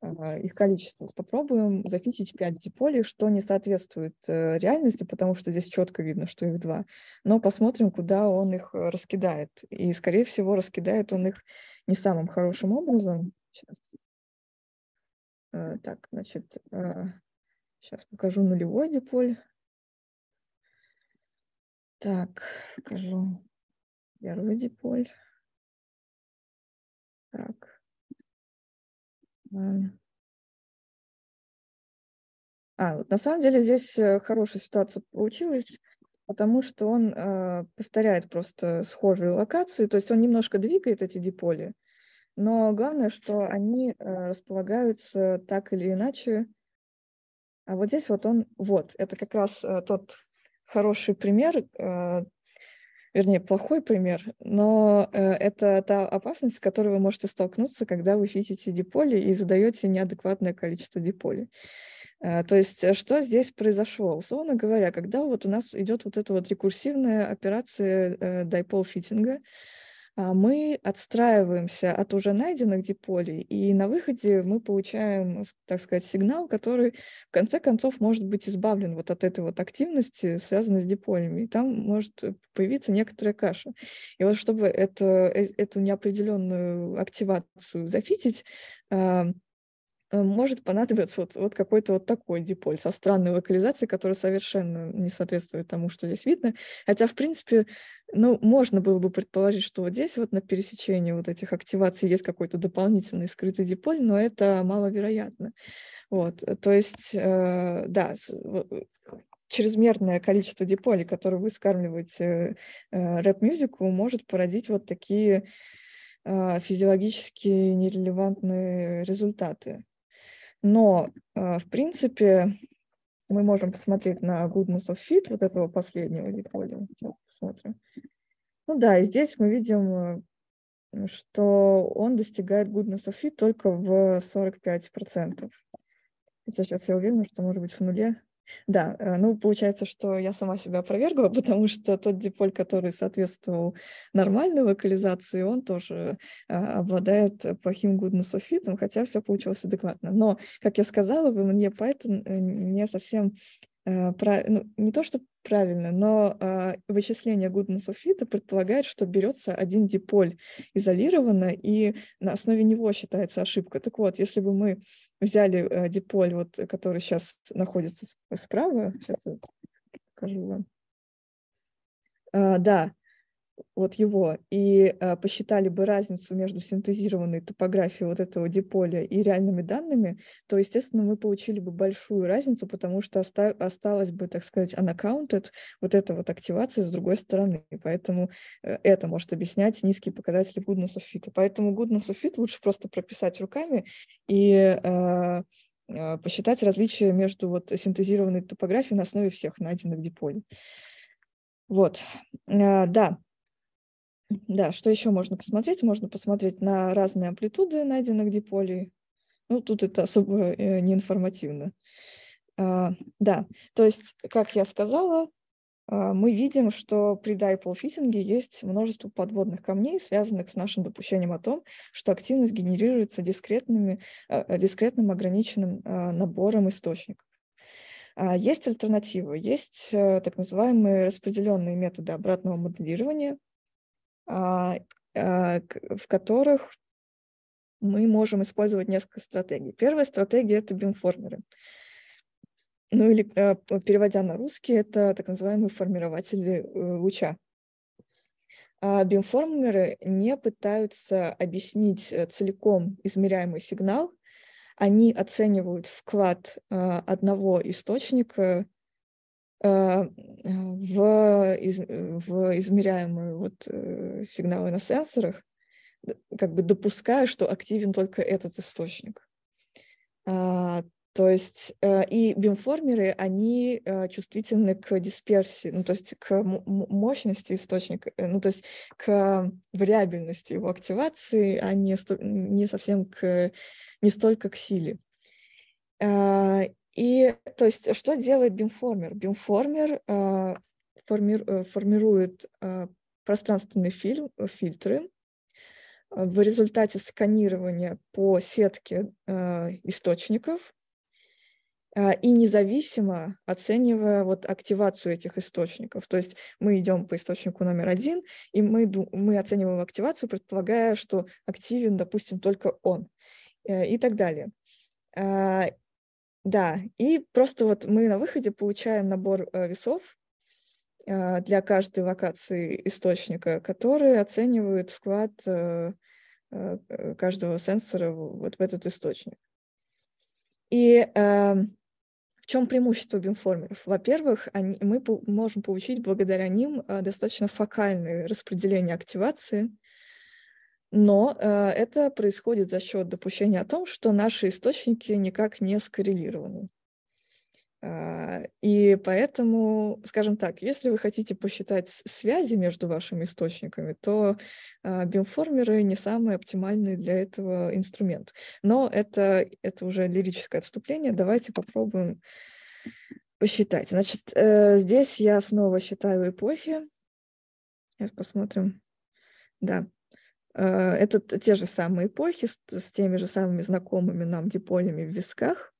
а, их количество. Попробуем зафитить 5 диполей, что не соответствует э, реальности, потому что здесь четко видно, что их два. Но посмотрим, куда он их раскидает. И, скорее всего, раскидает он их не самым хорошим образом. Сейчас. Так, значит, сейчас покажу нулевой диполь. Так, покажу первый диполь. Так. А, вот на самом деле здесь э, хорошая ситуация получилась, потому что он э, повторяет просто схожие локации, то есть он немножко двигает эти диполи, но главное, что они э, располагаются так или иначе. А вот здесь вот он, вот, это как раз э, тот хороший пример, э, вернее, плохой пример, но э, это та опасность, с которой вы можете столкнуться, когда вы фитите диполи и задаете неадекватное количество диполи. Э, то есть что здесь произошло? Условно говоря, когда вот у нас идет вот эта вот рекурсивная операция дайпол фитинга, а, мы отстраиваемся от уже найденных диполей, и на выходе мы получаем, так сказать, сигнал, который в конце концов может быть избавлен вот от этой вот активности, связанной с диполями, и там может э, появиться некоторая каша. И вот чтобы это, э, эту неопределенную активацию зафитить, а, Э, может понадобиться вот, вот какой-то вот такой диполь со странной локализацией, которая совершенно не соответствует тому, что здесь видно. Хотя, в принципе, ну, можно было бы предположить, что вот здесь вот на пересечении вот этих активаций есть какой-то дополнительный скрытый диполь, но это маловероятно. Вот, э, то есть, э, да, э, чрезмерное количество диполей, которые вы скармливаете э, рэп-мюзику, может породить вот такие физиологически нерелевантные результаты. Но, э, в принципе, мы можем посмотреть на Goodness of Fit, вот этого последнего литполя. Ну, посмотрим. Ну да, и здесь мы видим, э, что он достигает Goodness of Fit только в 45%. Хотя сейчас я уверена, что может быть в нуле. Да, э, ну получается, что я сама себя опровергла, потому что тот диполь, который соответствовал нормальной вокализации, он тоже э, обладает э, плохим гуднософитом, хотя все получилось адекватно. Но, как я сказала, вы мне Python не совсем ну, не то, что Правильно, но э, вычисление Гудман-Софита предполагает, что берется один диполь изолированно, и на основе него считается ошибка. Так вот, если бы мы взяли э, диполь, вот, который сейчас находится справа, сейчас я покажу вам. Э, да, вот его, и э, посчитали бы разницу между синтезированной топографией вот этого диполя и реальными данными, то, естественно, мы получили бы большую разницу, потому что оста- осталось бы, так сказать, unaccounted вот эта вот активация с другой стороны. и Поэтому э, это может объяснять низкие показатели goodness of fit. Поэтому goodness of fit лучше просто прописать руками и э, э, посчитать различия между вот синтезированной топографией на основе всех найденных диполей. Вот, э, да, да, что еще можно посмотреть? Можно посмотреть на разные амплитуды найденных диполей. Ну, тут это особо э, не информативно. А, да, то есть, как я сказала, а, мы видим, что при дайпл-фитинге есть множество подводных камней, связанных с нашим допущением о том, что активность генерируется дискретными, а, э, дискретным ограниченным набором источников. Есть альтернатива, есть э, так называемые распределенные методы обратного моделирования – а, а, в которых мы можем использовать несколько стратегий. Первая стратегия – это бимформеры. Ну или, а, переводя на русский, это так называемые формирователи э, луча. Бимформеры не пытаются объяснить э, целиком измеряемый сигнал, они оценивают вклад одного источника Э, в, из, э, в измеряемые вот э, сигналы на сенсорах, как бы допуская, что активен только этот источник. А, то есть и бимформеры, они чувствительны к дисперсии, ну, то есть к мощности источника, ну, то есть к вариабельности его активации, а не, не совсем к, не столько к силе. А, и то есть что делает бимформер? Бимформер э, а, форми, э, формирует а, э, пространственные фильм, фильтры. А, в результате сканирования по сетке источников и независимо оценивая вот активацию этих источников. То есть мы идем по источнику номер один, и мы, мы оцениваем активацию, предполагая, что активен, допустим, только он э, и так далее. Да, и просто вот мы на выходе получаем набор э, весов э, для каждой локации источника, которые оценивают вклад э, каждого сенсора вот в этот источник. И эм, в чем преимущество бимформеров? Во-первых, мы можем получить благодаря ним достаточно фокальное распределение активации, но э, это происходит за счет допущения о том, что наши источники никак не скоррелированы. Э, и поэтому, скажем так, если вы хотите посчитать связи между вашими источниками, то э, бимформеры не самый оптимальный для этого инструмент. Но это, это уже лирическое отступление. Давайте попробуем посчитать. Значит, э, здесь я снова считаю эпохи. Сейчас посмотрим. Да, Э, это те же самые эпохи с, с теми же самыми знакомыми нам диполями в висках.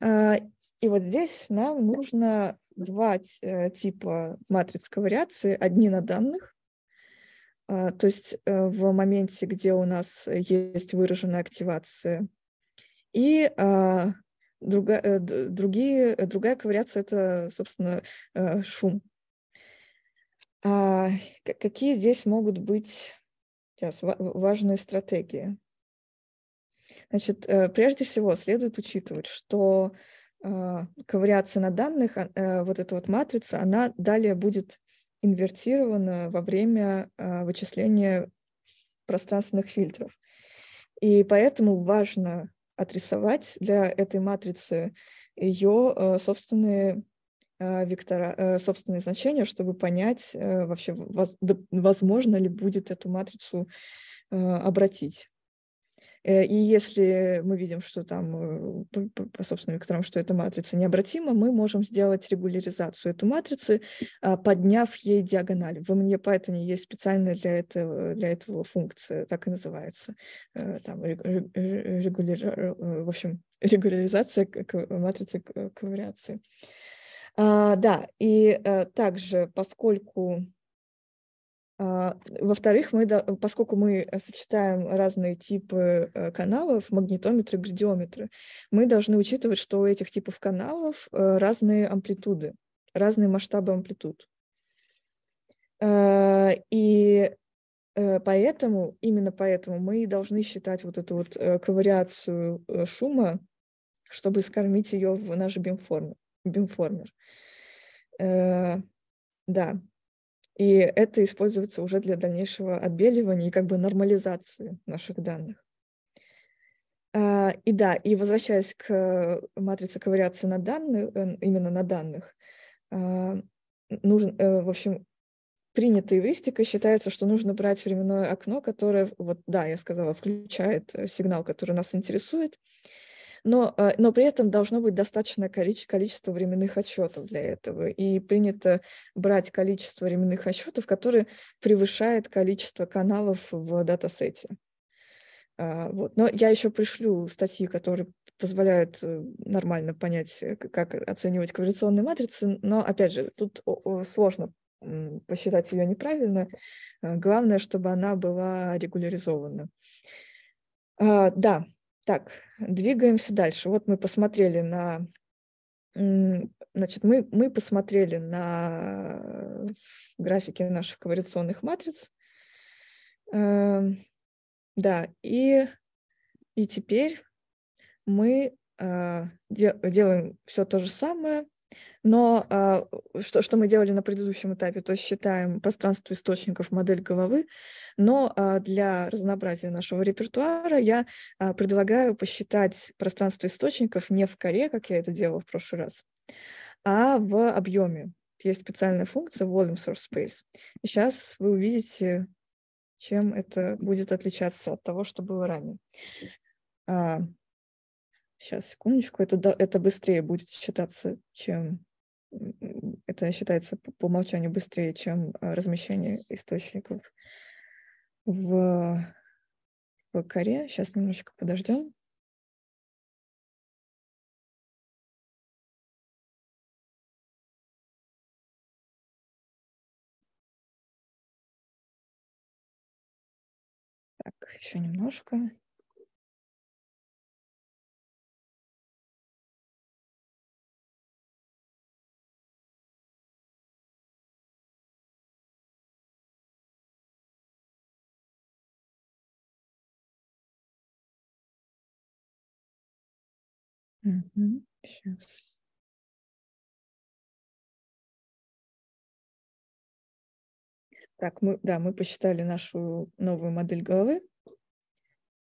А, и вот здесь нам нужно два э, типа матриц вариации Одни на данных, а, то есть э, в моменте, где у нас есть выраженная активация, и а, другая, другие, другая ковариация – это, собственно, шум. Какие здесь могут быть Сейчас важные стратегии. Значит, э, прежде всего следует учитывать, что э, ковариация на данных, а, э, вот эта вот матрица, она далее будет инвертирована во время вычисления пространственных фильтров. И поэтому важно отрисовать для этой матрицы ее собственные Э, Виктора, э, собственные значения, чтобы понять э, вообще, возможно ли будет эту матрицу обратить. И если мы видим, что там по собственным векторам, что эта матрица необратима, мы можем сделать регуляризацию этой матрицы, а, подняв ей диагональ. В мне Python есть специальная для этого, для этого функция, так и называется. Там регуляр... В общем, регуляризация матрицы ковариации. А, да, и э, также, поскольку а, во-вторых, мы, поскольку мы э, сочетаем разные типы э, каналов, магнитометры, градиометры, мы должны учитывать, что у этих типов каналов разные амплитуды, разные масштабы амплитуд. И поэтому, именно поэтому мы должны считать вот эту вот ковариацию шума, чтобы скормить ее в наши бимформы. Бинформер. Э, да. И это используется уже для дальнейшего отбеливания и как бы нормализации наших данных. А, и да, и возвращаясь к матрице ковариации на данных, э, именно на данных, а, нужен, э, в общем, принятой эвристикой считается, что нужно брать временное окно, которое, вот да, я сказала, включает сигнал, который нас интересует, но, э, но при этом должно быть достаточно количество временных отчетов для этого. И принято брать количество временных отчетов, которые превышает количество каналов в датасете. А, вот. Но я еще пришлю статьи, которые позволяют э, нормально понять, э, как оценивать корреляционные матрицы, но, опять же, тут сложно посчитать ее неправильно. Главное, чтобы она была регуляризована. А, да, так, двигаемся дальше. Вот мы посмотрели на... Значит, мы, мы посмотрели на э, графики наших коваляционных матриц. Эм, да, и, и теперь мы э, делаем все то же самое, но э, что, что мы делали на предыдущем этапе, то считаем пространство источников модель головы, но э, для разнообразия нашего репертуара я э, предлагаю посчитать пространство источников не в коре, как я это делала в прошлый раз, а в объеме. Есть специальная функция Volume Source Space. И сейчас вы увидите, чем это будет отличаться от того, что было ранее. Сейчас, секундочку, это, это быстрее будет считаться, чем... Это считается по, по умолчанию быстрее, чем а, размещение источников в, в коре. Сейчас немножечко подождем. Так, еще немножко. Сейчас. Так, мы, да, мы посчитали нашу новую модель головы.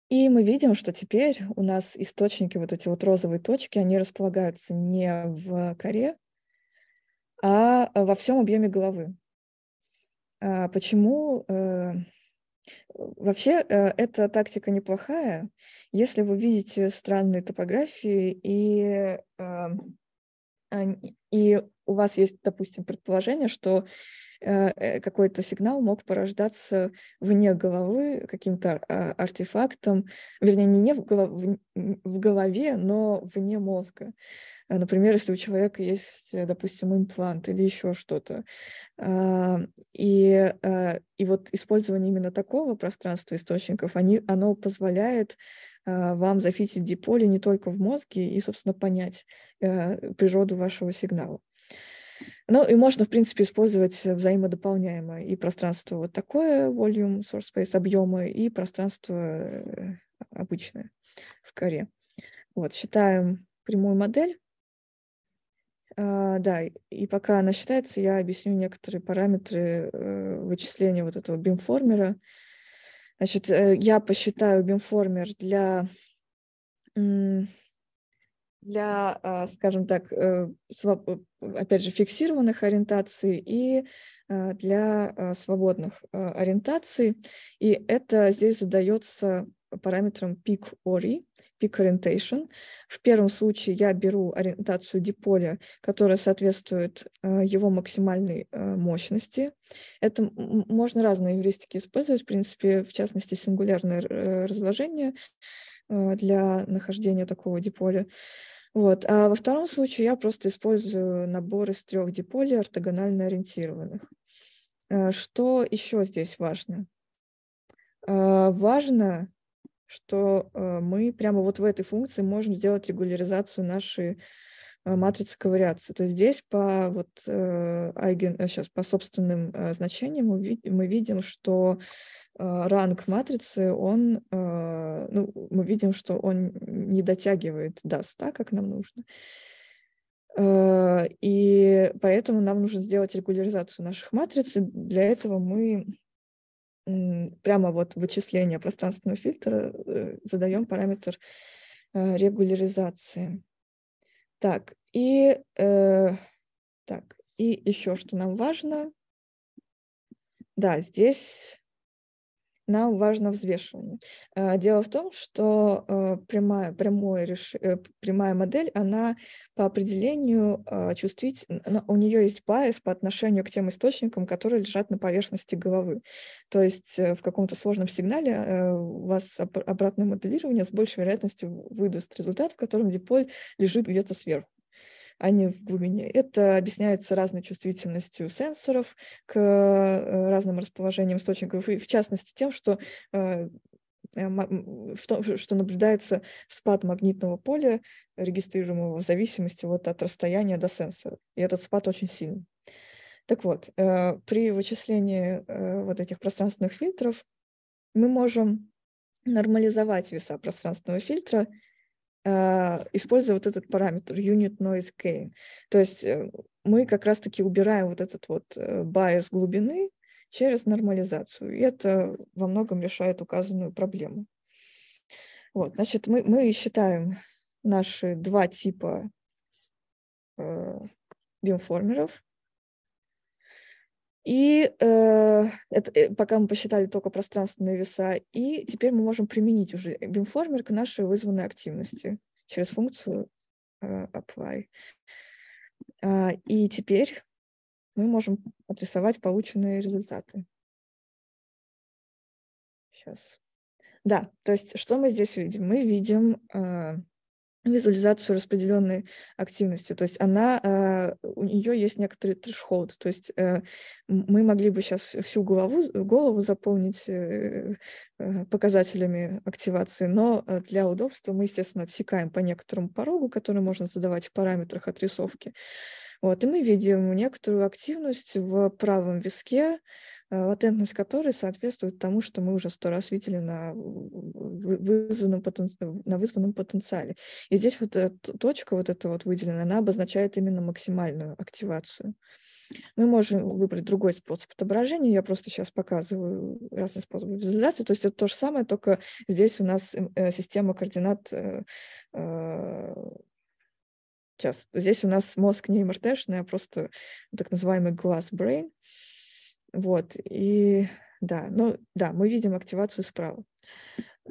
И мы видим, что теперь у нас источники, вот эти вот розовые точки, они располагаются не в коре, а во всем объеме головы. А почему э, Вообще, э, эта тактика неплохая, если вы видите странные топографии и, э, и у вас есть, допустим, предположение, что э, какой-то сигнал мог порождаться вне головы каким-то а, артефактом, вернее, не в голове, в голове но вне мозга. Э, например, если у человека есть, э, допустим, имплант или еще что-то. А, и, э, и вот использование именно такого пространства источников, они, оно позволяет вам зафитить диполе не только в мозге и, собственно, понять природу вашего сигнала. Ну и можно, в принципе, использовать взаимодополняемое и пространство вот такое, volume, source space, объемы, и пространство обычное в коре. Вот, считаем прямую модель. А, да, и пока она считается, я объясню некоторые параметры э, вычисления вот этого бимформера. Значит, э, я посчитаю бимформер для, для э, скажем так, э, своб... Э, опять же, фиксированных ориентаций и э, для а, свободных ориентаций. И это здесь задается параметром peak ori. Peak Orientation. В первом случае я беру ориентацию диполя, которая соответствует э, его максимальной э, мощности. Это можно разные эвристики использовать, в принципе, в частности, сингулярное э, разложение для нахождения такого диполя. Вот. А во втором случае я просто использую набор из трех диполей ортогонально ориентированных. Что еще здесь важно? Важно что э, мы прямо вот в этой функции можем сделать регуляризацию нашей э, матрицы ковариации. То есть здесь по вот э, айген сейчас по собственным значениям мы видим, что ранг матрицы, он, ну, мы видим, что он не дотягивает до 100, как нам нужно. И поэтому нам нужно сделать регуляризацию наших матриц. И для этого мы прямо вот вычисление пространственного фильтра э, задаем параметр э, регуляризации. Так, и, э, так, и еще что нам важно. Да, здесь нам важно взвешивание. А, дело в том, что э, прямая, прямое реш... Э, прямая модель, она по определению а, чувствительна, у нее есть байс по отношению к тем источникам, которые лежат на поверхности головы. То есть э, в каком-то сложном сигнале у вас обратное моделирование с большей вероятностью выдаст результат, в котором диполь лежит где-то сверху а не в глубине. Это объясняется разной чувствительностью сенсоров к э, разным расположениям источников, и в частности тем, что э, э, что наблюдается спад магнитного поля, регистрируемого в зависимости вот от расстояния до сенсора. И этот спад очень сильный. Так вот, при вычислении вот этих пространственных фильтров мы можем нормализовать веса пространственного фильтра Э, используя вот этот параметр unit noise gain. То есть э, мы как раз-таки убираем вот этот вот байс э, глубины через нормализацию. И это во многом решает указанную проблему. Вот, значит, мы, мы считаем наши два типа э, бимформеров. И э, это, э, пока мы посчитали только пространственные веса, и теперь мы можем применить уже бимформер к нашей вызванной активности через функцию э, apply. Э, и теперь мы можем отрисовать полученные результаты. Сейчас. Да, то есть что мы здесь видим? Мы видим э, визуализацию распределенной активности. То есть она, а, у нее есть некоторый трешхолд. То есть э, мы могли бы сейчас всю голову, голову заполнить э, э, показателями активации, но для удобства мы, естественно, отсекаем по некоторому порогу, который можно задавать в параметрах отрисовки. Вот, и мы видим некоторую активность в правом виске, Э, латентность которой соответствует тому, что мы уже сто раз видели на вызванном, потенциале, на вызванном потенциале. И здесь вот эта точка, вот эта вот выделенная, она обозначает именно максимальную активацию. Мы можем выбрать другой способ отображения. Я просто сейчас показываю разные способы визуализации. То есть это то же самое, только здесь у нас эм, э, система координат сейчас. Э, здесь у нас мозг не МРТшный, а просто так называемый глаз brain. Вот, и да, ну да, мы видим активацию справа.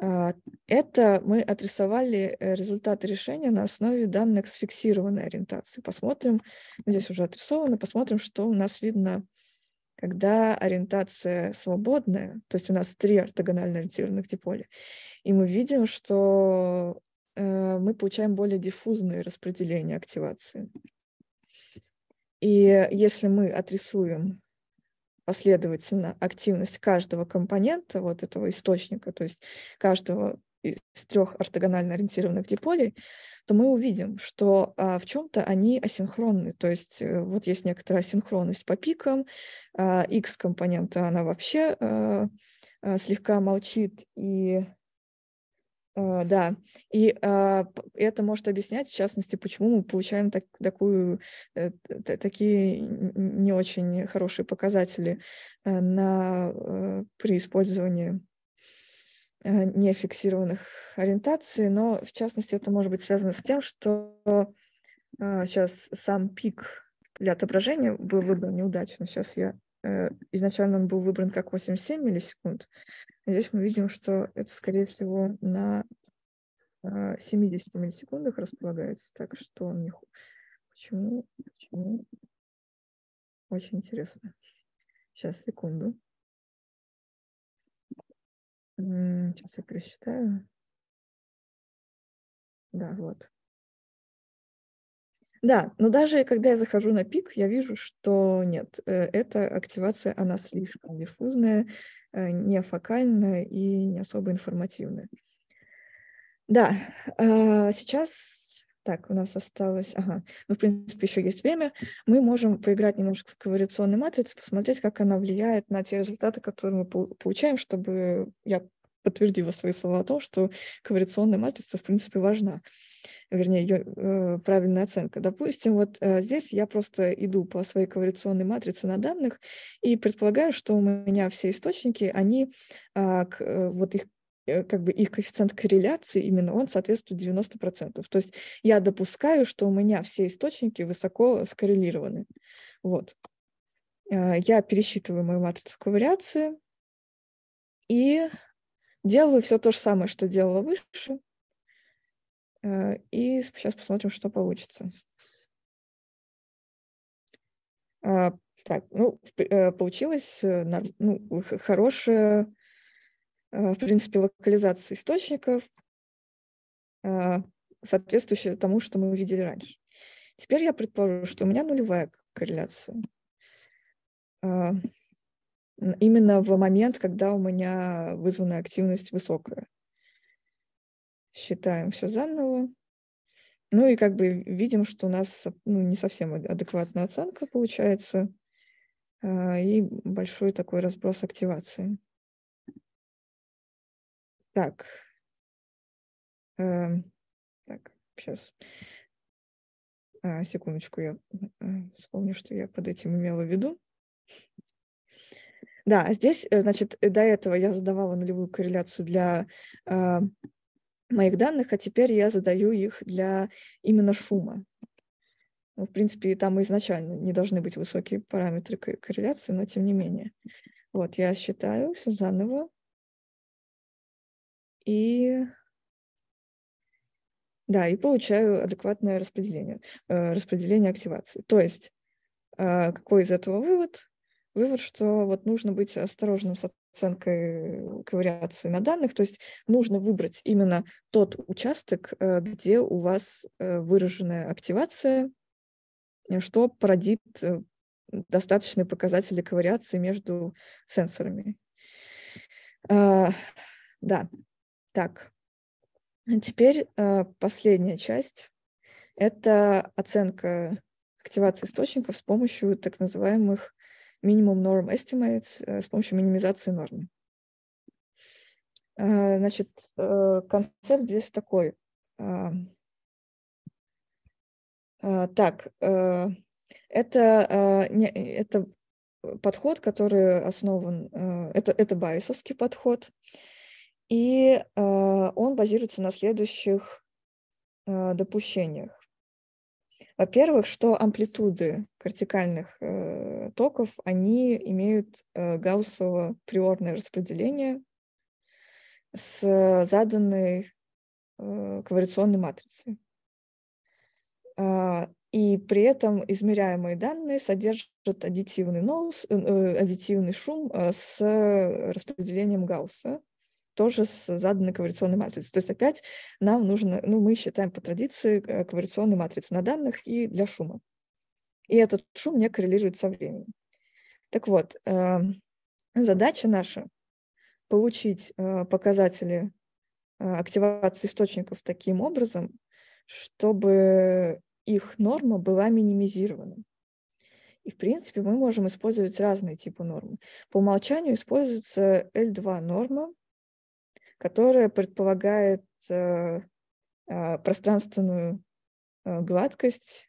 А, это мы отрисовали э, результаты решения на основе данных с фиксированной ориентацией. Посмотрим, здесь уже отрисовано, посмотрим, что у нас видно, когда ориентация свободная, то есть у нас три ортогонально ориентированных диполя, и мы видим, что э, мы получаем более диффузные распределения активации. И если мы отрисуем последовательно активность каждого компонента, вот этого источника, то есть каждого из трех ортогонально ориентированных диполей, то мы увидим, что а, в чем-то они асинхронны. То есть э, вот есть некоторая асинхронность по пикам, а, X-компонента, она вообще а, а, слегка молчит, и Э, да, и а, это может объяснять, в частности, почему мы получаем так, такую, э, такие не очень хорошие показатели э, на, при использовании нефиксированных ориентаций, но в частности это может быть связано с тем, что сейчас сам пик для отображения был выбран неудачно. Сейчас я изначально он был выбран как 87 миллисекунд, Здесь мы видим, что это, скорее всего, на 70 а, миллисекундах располагается, так что он не... Почему? Почему? Очень интересно. Сейчас, секунду. Сейчас я пересчитаю. Да, вот. Да, но даже когда я захожу на пик, я вижу, что нет, э, эта активация, она слишком диффузная, Э, не фокально и не особо информативно. Да, а, сейчас так, у нас осталось, ага, ну, в принципе, еще есть время. Мы можем поиграть немножко с ковариационной матрицей, посмотреть, как она влияет на те результаты, которые мы получаем, чтобы я подтвердила свои слова о том, что ковариационная матрица, в принципе, важна, вернее, ее э, правильная оценка. Допустим, вот э, здесь я просто иду по своей ковариационной матрице на данных и предполагаю, что у меня все источники, они, э, к, э, вот их э, как бы их коэффициент корреляции, именно он соответствует 90%. То есть я допускаю, что у меня все источники высоко скоррелированы. Вот. Э, я пересчитываю мою матрицу ковариации, и Делаю все то же самое, что делала выше. Э, и сейчас посмотрим, что получится. А, так, ну, э, получилось э, ну, хорошая, в принципе, локализация источников, соответствующая тому, что мы видели раньше. Теперь я предположу, что у меня нулевая корреляция именно в момент, когда у меня вызванная активность высокая. Считаем все заново. Ну и как бы видим, что у нас ну, не совсем адекватная оценка получается а, и большой такой разброс активации. Так. Эм, так, сейчас. А, секундочку, я э, вспомню, что я под этим имела в виду. Да, здесь, э, значит, до этого я задавала нулевую корреляцию для э, моих данных, а теперь я задаю их для именно шума. Ну, в принципе, там изначально не должны быть высокие параметры корреляции, но тем не менее. Вот, я считаю все заново. И да, и получаю адекватное распределение, э, распределение активации. То есть, э, какой из этого вывод? вывод, что вот нужно быть осторожным с оценкой э, ковариации на данных, то есть нужно выбрать именно тот участок, э, где у вас э, выраженная активация, что породит достаточные показатели ковариации между сенсорами. А, да, так. А теперь а, последняя часть. Это оценка активации источников с помощью так называемых minimum norm estimates э, с помощью минимизации нормы. Э, значит, э, концепт здесь такой. Так, это, это подход, который основан, это, это байесовский подход, и он базируется на следующих допущениях. Во-первых, что амплитуды кортикальных э, токов, они имеют э, гауссово-приорное распределение с заданной э, ковариационной матрицей. А, и при этом измеряемые данные содержат аддитивный, ноус, э, э, аддитивный шум э, с распределением Гаусса тоже с заданной коваляционной матрицей. То есть опять нам нужно, ну, мы считаем по традиции э, коваляционные матрицы на данных и для шума. И этот шум не коррелирует со временем. Так вот, эм, задача наша — получить э, показатели э, активации источников таким образом, чтобы их норма была минимизирована. И, в принципе, мы можем использовать разные типы нормы. По умолчанию используется L2 норма, которая предполагает э, э, пространственную э, гладкость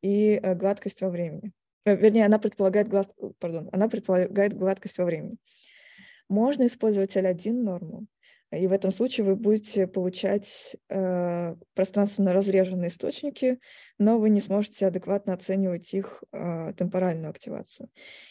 и гладкость во времени. Вернее, она предполагает, глаз, pardon, она предполагает гладкость во времени. Можно использовать L1 норму, и в этом случае вы будете получать э, пространственно разреженные источники, но вы не сможете адекватно оценивать их э, темпоральную активацию.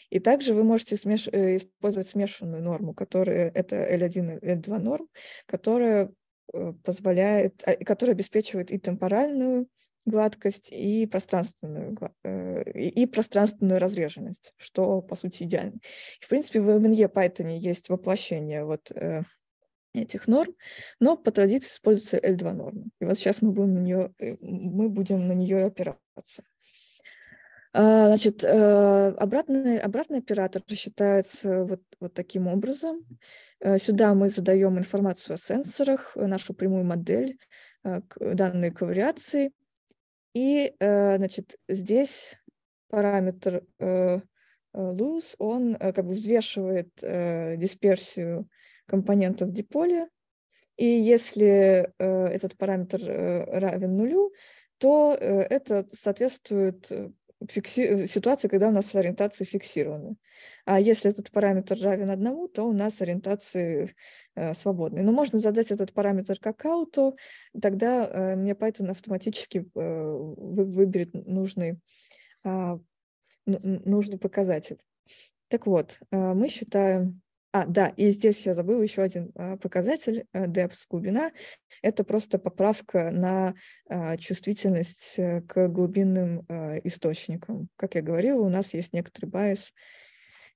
И также вы можете смеш... Э, использовать смешанную норму, которая это L1 и L2 норм, которая э, позволяет, а, которая обеспечивает и темпоральную гладкость, и пространственную, э, и пространственную разреженность, что, по сути, идеально. И, в принципе, в MNE Python есть воплощение вот этих норм, но по традиции используется L2 норма. И вот сейчас мы будем на нее, э, мы будем на нее опираться. А, значит, э, обратный, обратный оператор считается вот, вот таким образом. Э, сюда мы задаем информацию о сенсорах, нашу прямую модель, данные ковариации. И, значит, здесь параметр loose он как бы взвешивает дисперсию компонентов диполя. И если э, этот параметр э, равен нулю, то э, это соответствует фикси... ситуации, когда у нас ориентации фиксированы. А если этот параметр равен одному, то у нас ориентации э, свободны. Но можно задать этот параметр как ауту, тогда э, мне Python автоматически э, выберет нужный, э, нужный показатель. Так вот, э, мы считаем а, да, и здесь я забыла еще один а, показатель а, depth глубина. Это просто поправка на а, чувствительность э, к глубинным а, источникам. Как я говорила, у нас есть некоторый байс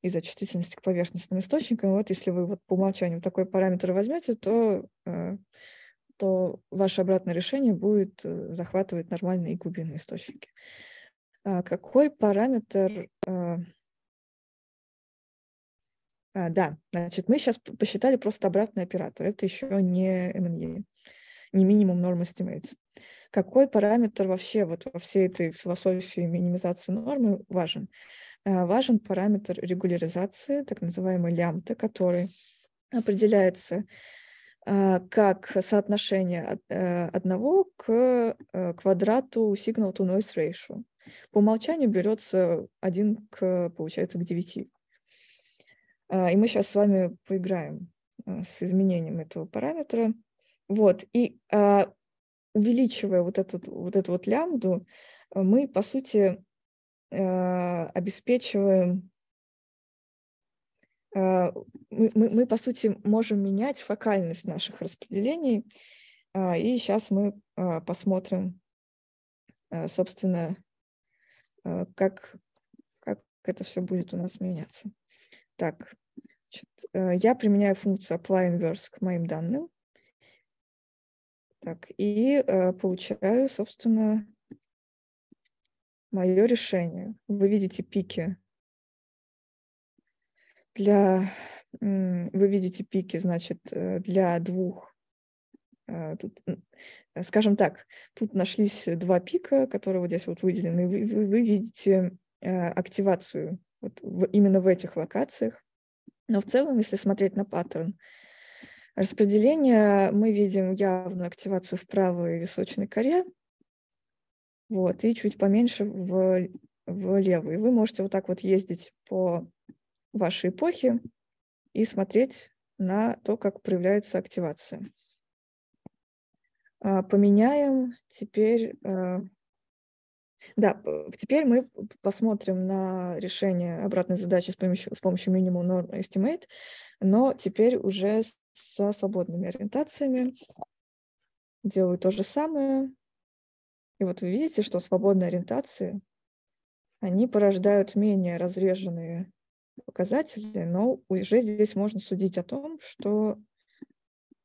из-за чувствительности к поверхностным источникам. Вот если вы вот по умолчанию такой параметр возьмете, то, а, то ваше обратное решение будет э, захватывать нормальные глубинные источники. А, какой параметр... А, а, да, значит, мы сейчас посчитали просто обратный оператор. Это еще не МНЕ, e, не минимум норм estimate. Какой параметр вообще вот во всей этой философии минимизации нормы важен? А, важен параметр регуляризации, так называемый лямбда, который определяется а, как соотношение от, а, одного к э, квадрату signal to noise ratio. По умолчанию берется один к, получается, к девяти. А, и мы сейчас с вами поиграем а, с изменением этого параметра. Вот. И а, увеличивая вот эту вот, эту вот лямбду, мы, по сути, обеспечиваем мы, мы, мы, по сути, можем менять фокальность наших распределений. И сейчас мы посмотрим, собственно, как, как это все будет у нас меняться. Так, Значит, э, я применяю функцию apply inverse к моим данным. Так, и э, получаю, собственно, мое решение. Вы видите пики для вы видите пики, значит, э, для двух, тут, скажем так, тут нашлись два пика, которые вот здесь вот выделены, вы, вы, вы видите активацию вот именно в этих локациях. Но в целом, если смотреть на паттерн, распределения мы видим явную активацию в правой височной коре, вот, и чуть поменьше в, в левой. Вы можете вот так вот ездить по вашей эпохе и смотреть на то, как проявляется активация. А, поменяем теперь э, да, теперь мы посмотрим на решение обратной задачи с помощью, с помощью минимум норм estimate, но теперь уже со свободными ориентациями делаю то же самое. И вот вы видите, что свободные ориентации, они порождают менее разреженные показатели, но уже здесь можно судить о том, что,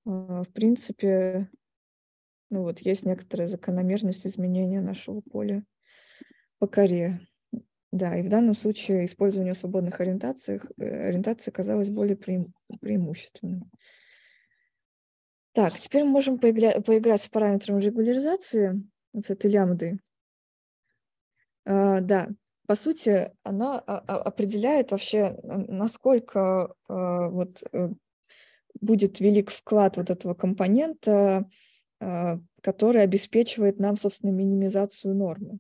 а, в принципе, ну вот есть некоторая закономерность изменения нашего поля по коре. Да, и в данном случае использование свободных ориентаций, э, ориентации казалось более преим, преимущественным. Так, теперь мы можем поигля- поиграть с параметром регуляризации, вот с этой лямбды. А, да, по сути, она определяет вообще, насколько а, вот, э, будет велик вклад вот этого компонента, а, который обеспечивает нам, собственно, минимизацию нормы.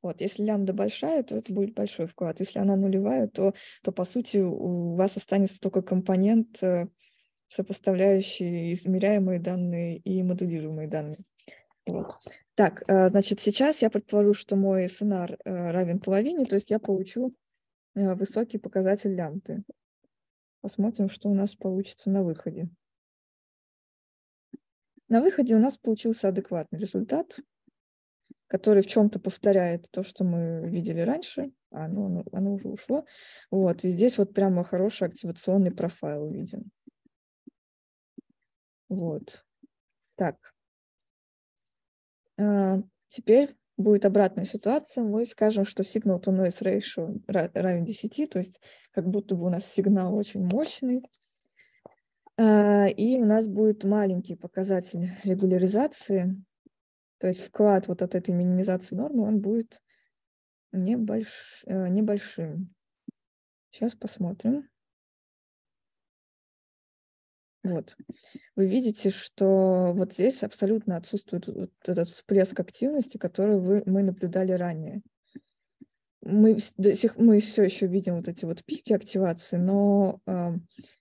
Вот, если лямбда большая, то это будет большой вклад. Если она нулевая, то, то по сути, у вас останется только компонент, э, сопоставляющий измеряемые данные и моделируемые данные. Вот. Так, э, значит, сейчас я предположу, что мой сценар э, равен половине, то есть я получу высокий показатель лямбды. Посмотрим, что у нас получится на выходе. На выходе у нас получился адекватный результат – который в чем-то повторяет то, что мы видели раньше, а оно, оно, оно уже ушло. Вот, и здесь вот прямо хороший активационный профайл увиден, Вот. Так. А, теперь будет обратная ситуация. Мы скажем, что сигнал to noise ratio равен 10, то есть как будто бы у нас сигнал очень мощный. А, и у нас будет маленький показатель регуляризации, то есть вклад вот от этой минимизации нормы, он будет небольш... Э, небольшим. Сейчас посмотрим. Вот. Вы видите, что вот здесь абсолютно отсутствует вот этот всплеск активности, который вы, мы наблюдали ранее мы, до сих, мы все еще видим вот эти вот пики активации, но э,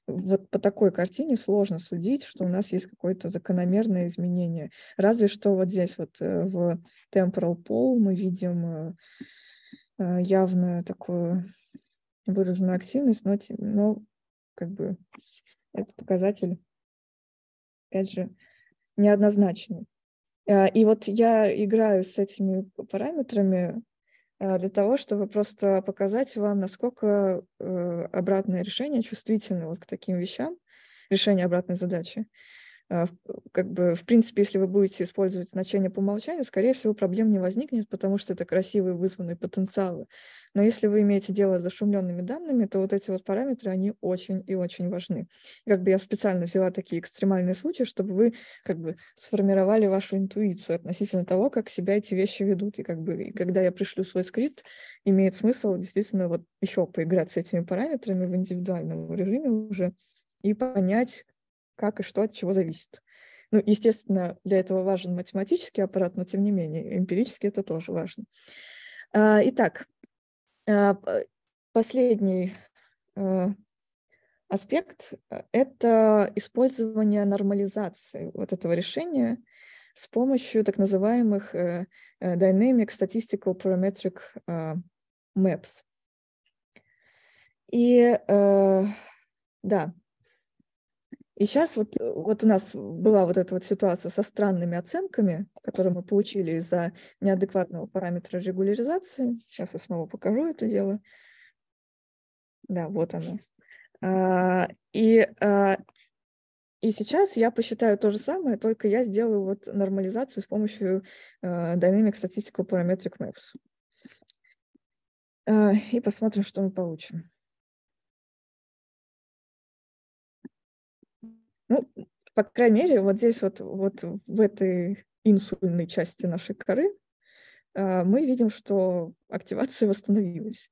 вот по такой картине сложно судить, что у нас есть какое-то закономерное изменение. Разве что вот здесь вот э, в temporal pole мы видим э, э явно такую выраженную активность, но, но как бы этот показатель, опять же, неоднозначный. А, и вот я играю с этими параметрами, Э, для того, чтобы просто показать вам, насколько э, обратное решение чувствительно вот к таким вещам, решение обратной задачи. Э, как бы, в принципе, если вы будете использовать значение по умолчанию, скорее всего, проблем не возникнет, потому что это красивые вызванные потенциалы. Но если вы имеете дело с зашумленными данными, то вот эти вот параметры, они очень и очень важны. как бы я специально взяла такие экстремальные случаи, чтобы вы как бы сформировали вашу интуицию относительно того, как себя эти вещи ведут. И как бы, и когда я пришлю свой скрипт, имеет смысл действительно вот еще поиграть с этими параметрами в индивидуальном режиме уже и понять, как и что от чего зависит. Ну, естественно, для этого важен математический аппарат, но тем не менее, эмпирически это тоже важно. А, итак, а, последний а, аспект – это использование нормализации вот этого решения с помощью так называемых э, э, Dynamic Statistical Parametric Maps. И э, да, и сейчас вот, э, вот у нас была вот эта вот ситуация со странными оценками, которые мы получили из-за неадекватного параметра регуляризации. Сейчас я снова покажу это дело. Да, вот оно. А, и, а, и сейчас я посчитаю то же самое, только я сделаю вот нормализацию с помощью а, Dynamic Statistical Parametric Maps. А, и посмотрим, что мы получим. Ну, по крайней мере, вот здесь вот, вот в этой инсульной части нашей коры а, мы видим, что активация восстановилась.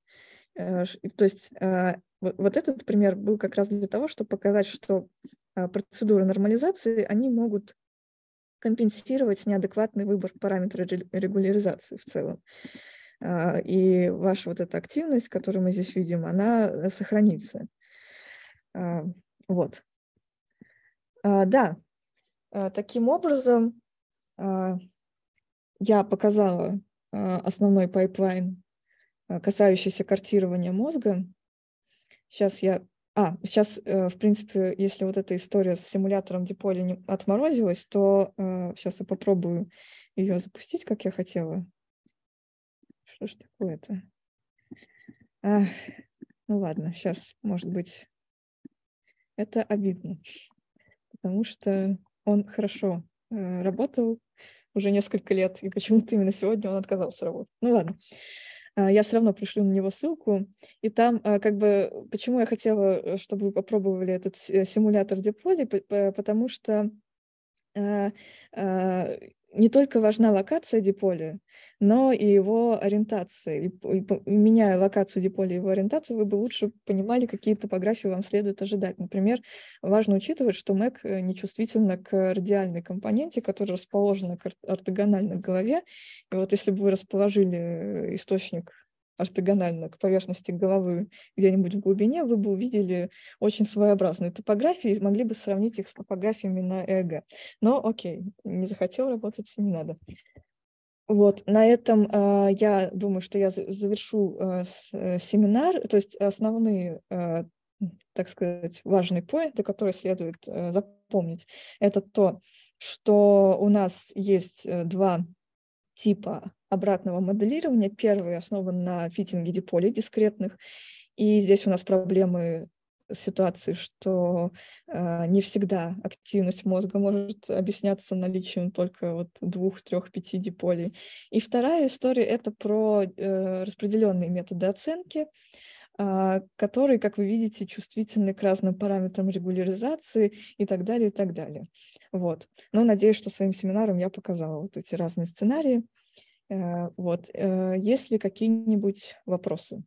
Э, то есть а, вот этот пример был как раз для того, чтобы показать, что а, процедуры нормализации, они могут компенсировать неадекватный выбор параметра регуляризации в целом. И ваша вот эта активность, которую мы здесь видим, она э, сохранится. Вот. А, да, а, таким образом а, я показала основной пайплайн, касающийся картирования мозга. Сейчас я... А, сейчас, э, в принципе, если вот эта история с симулятором диполя не отморозилась, то сейчас э, я попробую ее запустить, как я хотела. Что ж такое-то? А, ну ладно, сейчас, может быть, это обидно потому что он хорошо э, работал уже несколько лет, и почему-то именно сегодня он отказался работать. Ну ладно, э, я все равно пришлю на него ссылку, и там э, как бы, почему я хотела, э, чтобы вы попробовали этот э, симулятор деполи, потому что а, не только важна локация диполя, но и его ориентация. И, и, меняя локацию диполя и его ориентацию, вы бы лучше понимали, какие топографии вам следует ожидать. Например, важно учитывать, что МЭК э, нечувствительна к радиальной компоненте, которая расположена к ортогонально к голове. И вот если бы вы расположили э, источник ортогонально к поверхности головы где-нибудь в глубине, вы бы увидели очень своеобразные топографии и могли бы сравнить их с топографиями на эго. Но окей, не захотел работать, не надо. Вот, на этом э, я думаю, что я завершу э, с, э, семинар, то есть основные, э, так сказать, важные поинты, которые следует э, запомнить, это то, что у нас есть э, два типа обратного моделирования. Первый основан на фитинге диполей дискретных. И здесь у нас проблемы ситуации, что э, не всегда активность мозга может объясняться наличием только вот двух, трех, пяти диполей. И вторая история — это про э, распределенные методы оценки. Э, а, которые, как вы видите, чувствительны к разным параметрам регуляризации и так далее, и так далее. Вот. Но надеюсь, что своим семинаром я показала вот эти разные сценарии. Э, вот. Э, есть ли какие-нибудь вопросы?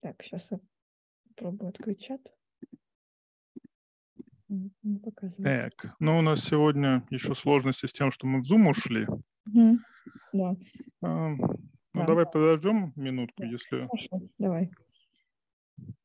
Так, сейчас я попробую открыть чат. Так, ну у нас сегодня еще сложности с тем, что мы в Zoom ушли. Mm -hmm. Да. А, ну, да. давай подождем минутку, да. если... Хорошо, давай.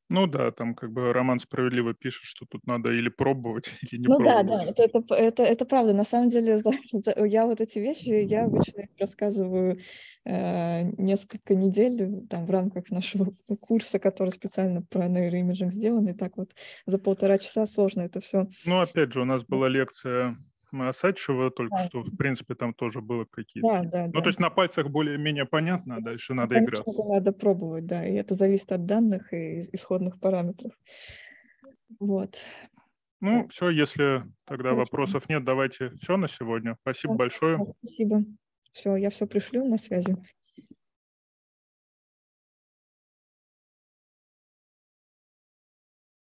Ну да, там как бы Роман справедливо пишет, что тут надо или пробовать, или не ну, пробовать. Ну да, да, это, это, это, это правда. На самом деле за, за, я вот эти вещи, я обычно их рассказываю э, несколько недель там в рамках нашего курса, который специально про нейроимиджинг сделан, и так вот за полтора часа сложно это все. Ну опять же, у нас была лекция Осадчева только да. что, в принципе, там тоже было какие-то. Да, да, ну, да. то есть на пальцах более-менее понятно, а дальше ну, надо играть. Конечно, надо пробовать, да, и это зависит от данных и исходных параметров. Вот. Ну, все, если тогда Хорошо. вопросов нет, давайте все на сегодня. Спасибо да, большое. Спасибо. Все, я все пришлю на связи.